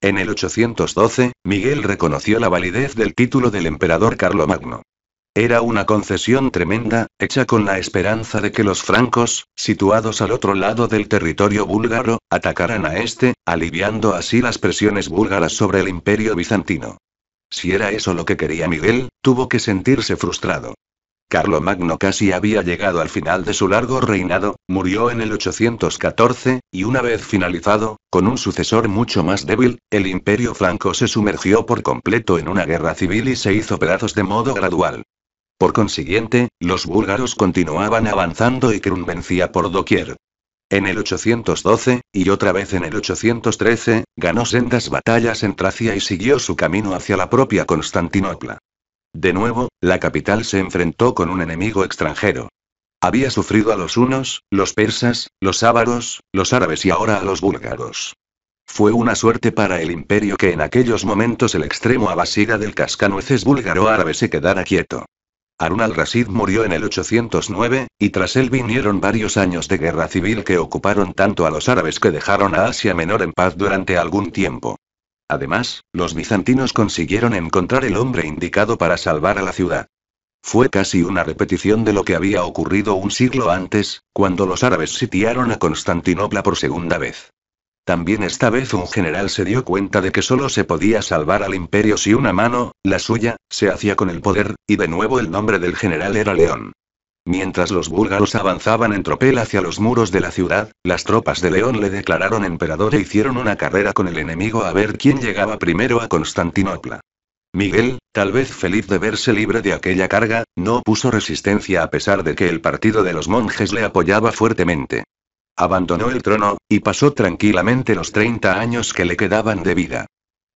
En el 812, Miguel reconoció la validez del título del emperador Carlomagno. Era una concesión tremenda, hecha con la esperanza de que los francos, situados al otro lado del territorio búlgaro, atacaran a este, aliviando así las presiones búlgaras sobre el imperio bizantino. Si era eso lo que quería Miguel, tuvo que sentirse frustrado. Carlomagno casi había llegado al final de su largo reinado, murió en el 814, y una vez finalizado, con un sucesor mucho más débil, el imperio franco se sumergió por completo en una guerra civil y se hizo pedazos de modo gradual. Por consiguiente, los búlgaros continuaban avanzando y Krum vencía por doquier. En el 812, y otra vez en el 813, ganó sendas batallas en Tracia y siguió su camino hacia la propia Constantinopla. De nuevo, la capital se enfrentó con un enemigo extranjero. Había sufrido a los unos, los persas, los ávaros, los árabes y ahora a los búlgaros. Fue una suerte para el imperio que en aquellos momentos el extremo abasida del cascanueces búlgaro árabe se quedara quieto. Harun al rasid murió en el 809, y tras él vinieron varios años de guerra civil que ocuparon tanto a los árabes que dejaron a Asia Menor en paz durante algún tiempo. Además, los bizantinos consiguieron encontrar el hombre indicado para salvar a la ciudad. Fue casi una repetición de lo que había ocurrido un siglo antes, cuando los árabes sitiaron a Constantinopla por segunda vez. También esta vez un general se dio cuenta de que solo se podía salvar al imperio si una mano, la suya, se hacía con el poder, y de nuevo el nombre del general era León. Mientras los búlgaros avanzaban en tropel hacia los muros de la ciudad, las tropas de León le declararon emperador e hicieron una carrera con el enemigo a ver quién llegaba primero a Constantinopla. Miguel, tal vez feliz de verse libre de aquella carga, no puso resistencia a pesar de que el partido de los monjes le apoyaba fuertemente. Abandonó el trono, y pasó tranquilamente los 30 años que le quedaban de vida.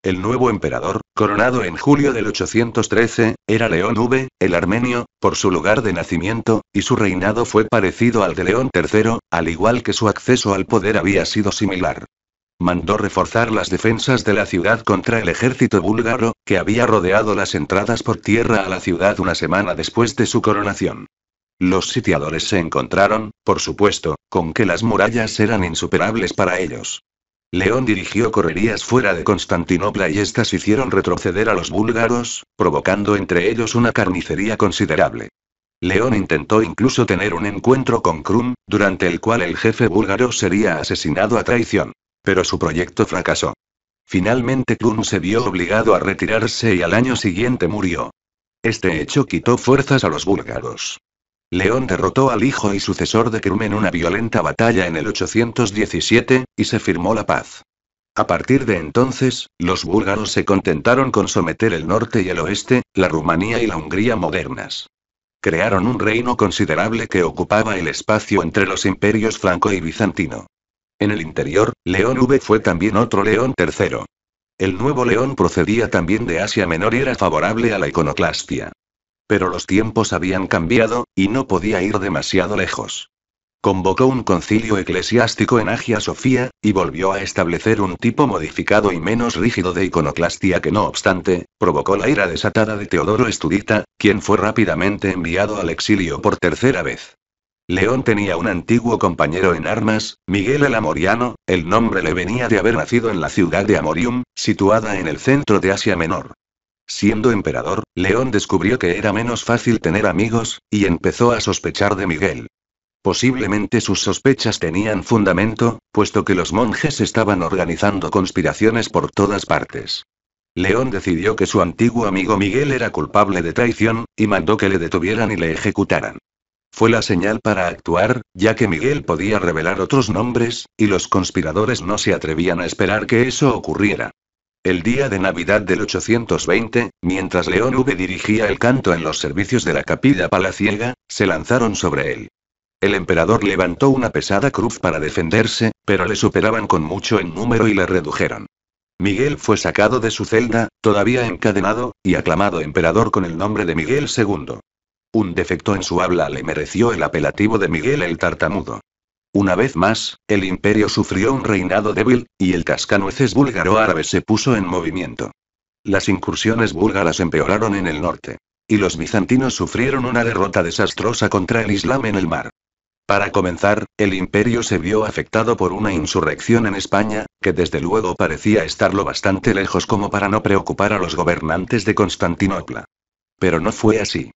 El nuevo emperador, coronado en julio del 813, era León V, el armenio, por su lugar de nacimiento, y su reinado fue parecido al de León III, al igual que su acceso al poder había sido similar. Mandó reforzar las defensas de la ciudad contra el ejército búlgaro, que había rodeado las entradas por tierra a la ciudad una semana después de su coronación. Los sitiadores se encontraron, por supuesto, con que las murallas eran insuperables para ellos. León dirigió correrías fuera de Constantinopla y éstas hicieron retroceder a los búlgaros, provocando entre ellos una carnicería considerable. León intentó incluso tener un encuentro con Krum, durante el cual el jefe búlgaro sería asesinado a traición. Pero su proyecto fracasó. Finalmente Krum se vio obligado a retirarse y al año siguiente murió. Este hecho quitó fuerzas a los búlgaros. León derrotó al hijo y sucesor de Krum en una violenta batalla en el 817, y se firmó la paz. A partir de entonces, los búlgaros se contentaron con someter el norte y el oeste, la Rumanía y la Hungría modernas. Crearon un reino considerable que ocupaba el espacio entre los imperios franco y bizantino. En el interior, León V fue también otro León III. El nuevo León procedía también de Asia Menor y era favorable a la iconoclastia. Pero los tiempos habían cambiado, y no podía ir demasiado lejos. Convocó un concilio eclesiástico en Agia Sofía, y volvió a establecer un tipo modificado y menos rígido de iconoclastia que no obstante, provocó la ira desatada de Teodoro Estudita, quien fue rápidamente enviado al exilio por tercera vez. León tenía un antiguo compañero en armas, Miguel el Amoriano, el nombre le venía de haber nacido en la ciudad de Amorium, situada en el centro de Asia Menor. Siendo emperador, León descubrió que era menos fácil tener amigos, y empezó a sospechar de Miguel. Posiblemente sus sospechas tenían fundamento, puesto que los monjes estaban organizando conspiraciones por todas partes. León decidió que su antiguo amigo Miguel era culpable de traición, y mandó que le detuvieran y le ejecutaran. Fue la señal para actuar, ya que Miguel podía revelar otros nombres, y los conspiradores no se atrevían a esperar que eso ocurriera. El día de Navidad del 820, mientras León V dirigía el canto en los servicios de la capilla palaciega, se lanzaron sobre él. El emperador levantó una pesada cruz para defenderse, pero le superaban con mucho en número y le redujeron. Miguel fue sacado de su celda, todavía encadenado, y aclamado emperador con el nombre de Miguel II. Un defecto en su habla le mereció el apelativo de Miguel el Tartamudo. Una vez más, el imperio sufrió un reinado débil, y el cascanueces búlgaro-árabe se puso en movimiento. Las incursiones búlgaras empeoraron en el norte. Y los bizantinos sufrieron una derrota desastrosa contra el Islam en el mar. Para comenzar, el imperio se vio afectado por una insurrección en España, que desde luego parecía estarlo bastante lejos como para no preocupar a los gobernantes de Constantinopla. Pero no fue así.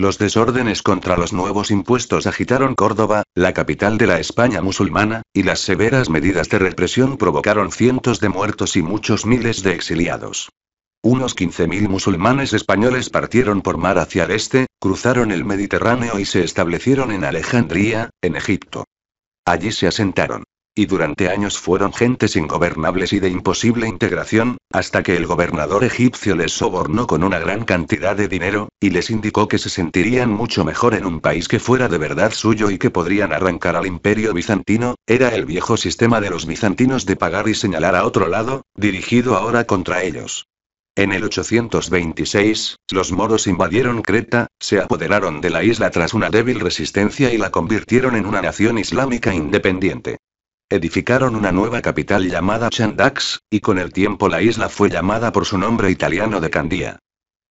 Los desórdenes contra los nuevos impuestos agitaron Córdoba, la capital de la España musulmana, y las severas medidas de represión provocaron cientos de muertos y muchos miles de exiliados. Unos 15.000 musulmanes españoles partieron por mar hacia el este, cruzaron el Mediterráneo y se establecieron en Alejandría, en Egipto. Allí se asentaron y durante años fueron gentes ingobernables y de imposible integración, hasta que el gobernador egipcio les sobornó con una gran cantidad de dinero, y les indicó que se sentirían mucho mejor en un país que fuera de verdad suyo y que podrían arrancar al imperio bizantino, era el viejo sistema de los bizantinos de pagar y señalar a otro lado, dirigido ahora contra ellos. En el 826, los moros invadieron Creta, se apoderaron de la isla tras una débil resistencia y la convirtieron en una nación islámica independiente. Edificaron una nueva capital llamada Chandax, y con el tiempo la isla fue llamada por su nombre italiano de Candía.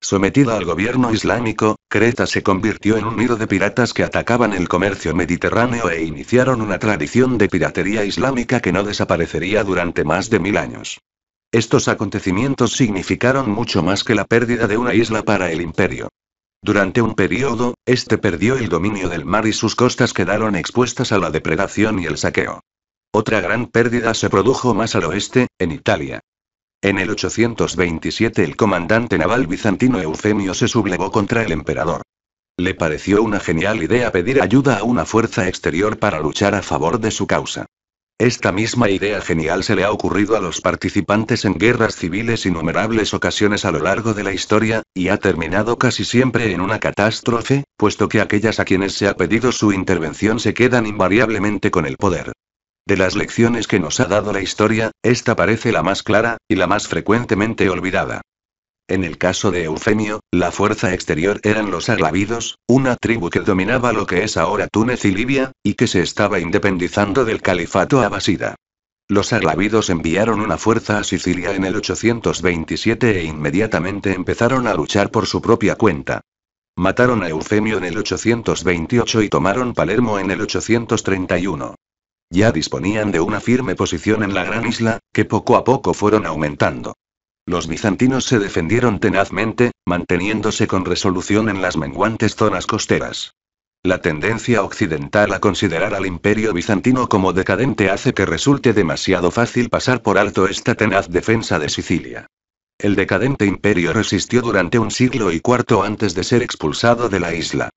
Sometida al gobierno islámico, Creta se convirtió en un nido de piratas que atacaban el comercio mediterráneo e iniciaron una tradición de piratería islámica que no desaparecería durante más de mil años. Estos acontecimientos significaron mucho más que la pérdida de una isla para el imperio. Durante un periodo, este perdió el dominio del mar y sus costas quedaron expuestas a la depredación y el saqueo. Otra gran pérdida se produjo más al oeste, en Italia. En el 827 el comandante naval bizantino Eufemio se sublevó contra el emperador. Le pareció una genial idea pedir ayuda a una fuerza exterior para luchar a favor de su causa. Esta misma idea genial se le ha ocurrido a los participantes en guerras civiles innumerables ocasiones a lo largo de la historia, y ha terminado casi siempre en una catástrofe, puesto que aquellas a quienes se ha pedido su intervención se quedan invariablemente con el poder. De las lecciones que nos ha dado la historia, esta parece la más clara, y la más frecuentemente olvidada. En el caso de Eufemio, la fuerza exterior eran los aglavidos, una tribu que dominaba lo que es ahora Túnez y Libia, y que se estaba independizando del califato abasida. Los aglavidos enviaron una fuerza a Sicilia en el 827 e inmediatamente empezaron a luchar por su propia cuenta. Mataron a Eufemio en el 828 y tomaron Palermo en el 831. Ya disponían de una firme posición en la gran isla, que poco a poco fueron aumentando. Los bizantinos se defendieron tenazmente, manteniéndose con resolución en las menguantes zonas costeras. La tendencia occidental a considerar al imperio bizantino como decadente hace que resulte demasiado fácil pasar por alto esta tenaz defensa de Sicilia. El decadente imperio resistió durante un siglo y cuarto antes de ser expulsado de la isla.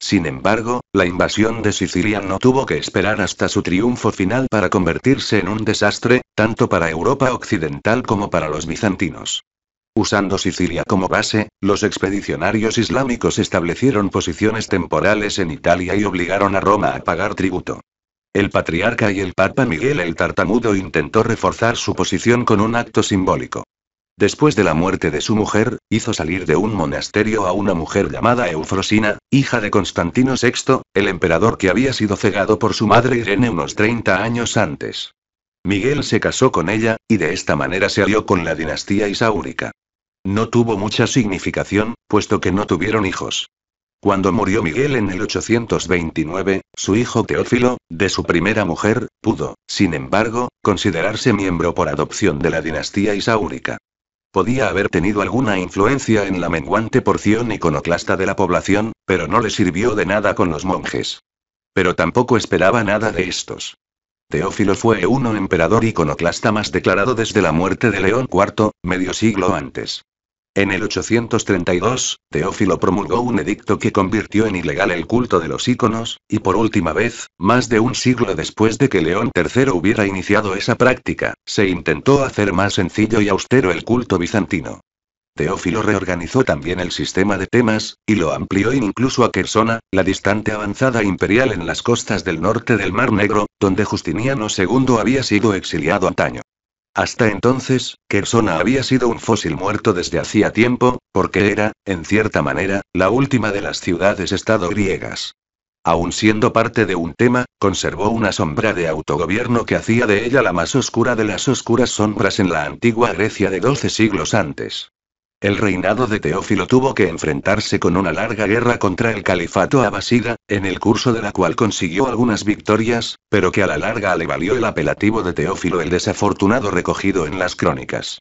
Sin embargo, la invasión de Sicilia no tuvo que esperar hasta su triunfo final para convertirse en un desastre, tanto para Europa occidental como para los bizantinos. Usando Sicilia como base, los expedicionarios islámicos establecieron posiciones temporales en Italia y obligaron a Roma a pagar tributo. El patriarca y el papa Miguel el Tartamudo intentó reforzar su posición con un acto simbólico. Después de la muerte de su mujer, hizo salir de un monasterio a una mujer llamada Eufrosina, hija de Constantino VI, el emperador que había sido cegado por su madre Irene unos 30 años antes. Miguel se casó con ella, y de esta manera se alió con la dinastía isáurica. No tuvo mucha significación, puesto que no tuvieron hijos. Cuando murió Miguel en el 829, su hijo Teófilo, de su primera mujer, pudo, sin embargo, considerarse miembro por adopción de la dinastía isáurica. Podía haber tenido alguna influencia en la menguante porción iconoclasta de la población, pero no le sirvió de nada con los monjes. Pero tampoco esperaba nada de estos. Teófilo fue uno emperador iconoclasta más declarado desde la muerte de León IV, medio siglo antes. En el 832, Teófilo promulgó un edicto que convirtió en ilegal el culto de los íconos, y por última vez, más de un siglo después de que León III hubiera iniciado esa práctica, se intentó hacer más sencillo y austero el culto bizantino. Teófilo reorganizó también el sistema de temas, y lo amplió incluso a Kersona, la distante avanzada imperial en las costas del norte del Mar Negro, donde Justiniano II había sido exiliado antaño. Hasta entonces, Kersona había sido un fósil muerto desde hacía tiempo, porque era, en cierta manera, la última de las ciudades-estado griegas. Aun siendo parte de un tema, conservó una sombra de autogobierno que hacía de ella la más oscura de las oscuras sombras en la antigua Grecia de 12 siglos antes. El reinado de Teófilo tuvo que enfrentarse con una larga guerra contra el califato abasida, en el curso de la cual consiguió algunas victorias, pero que a la larga le valió el apelativo de Teófilo el desafortunado recogido en las crónicas.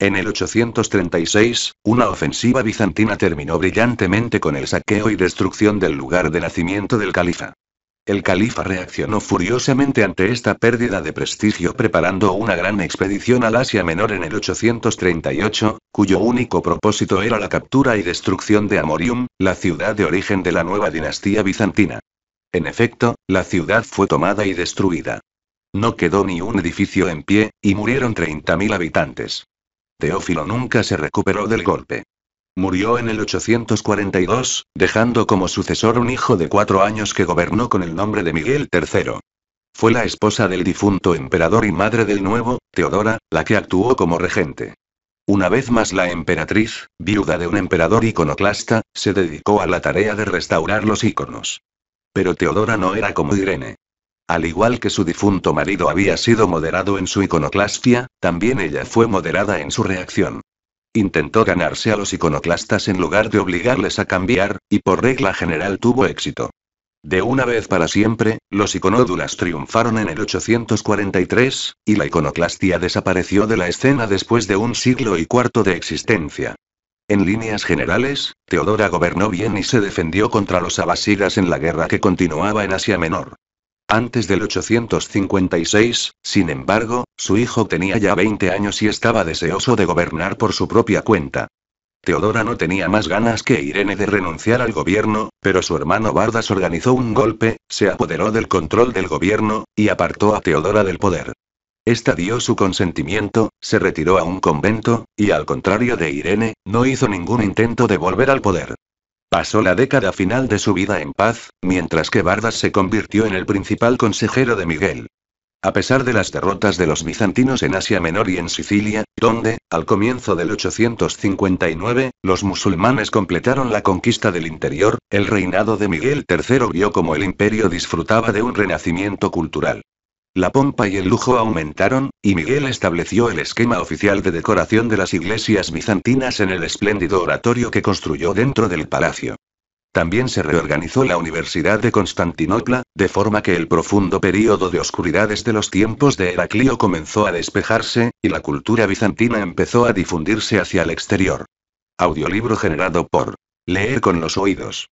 En el 836, una ofensiva bizantina terminó brillantemente con el saqueo y destrucción del lugar de nacimiento del califa. El califa reaccionó furiosamente ante esta pérdida de prestigio preparando una gran expedición al Asia Menor en el 838, cuyo único propósito era la captura y destrucción de Amorium, la ciudad de origen de la nueva dinastía bizantina. En efecto, la ciudad fue tomada y destruida. No quedó ni un edificio en pie, y murieron 30.000 habitantes. Teófilo nunca se recuperó del golpe. Murió en el 842, dejando como sucesor un hijo de cuatro años que gobernó con el nombre de Miguel III. Fue la esposa del difunto emperador y madre del nuevo, Teodora, la que actuó como regente. Una vez más la emperatriz, viuda de un emperador iconoclasta, se dedicó a la tarea de restaurar los íconos. Pero Teodora no era como Irene. Al igual que su difunto marido había sido moderado en su iconoclastia, también ella fue moderada en su reacción. Intentó ganarse a los iconoclastas en lugar de obligarles a cambiar, y por regla general tuvo éxito. De una vez para siempre, los iconódulas triunfaron en el 843, y la iconoclastia desapareció de la escena después de un siglo y cuarto de existencia. En líneas generales, Teodora gobernó bien y se defendió contra los abasidas en la guerra que continuaba en Asia Menor. Antes del 856, sin embargo, su hijo tenía ya 20 años y estaba deseoso de gobernar por su propia cuenta. Teodora no tenía más ganas que Irene de renunciar al gobierno, pero su hermano Bardas organizó un golpe, se apoderó del control del gobierno, y apartó a Teodora del poder. Esta dio su consentimiento, se retiró a un convento, y al contrario de Irene, no hizo ningún intento de volver al poder. Pasó la década final de su vida en paz, mientras que Bardas se convirtió en el principal consejero de Miguel. A pesar de las derrotas de los bizantinos en Asia Menor y en Sicilia, donde, al comienzo del 859, los musulmanes completaron la conquista del interior, el reinado de Miguel III vio como el imperio disfrutaba de un renacimiento cultural. La pompa y el lujo aumentaron, y Miguel estableció el esquema oficial de decoración de las iglesias bizantinas en el espléndido oratorio que construyó dentro del palacio. También se reorganizó la Universidad de Constantinopla, de forma que el profundo período de oscuridades de los tiempos de Heraclio comenzó a despejarse, y la cultura bizantina empezó a difundirse hacia el exterior. Audiolibro generado por Leer con los oídos.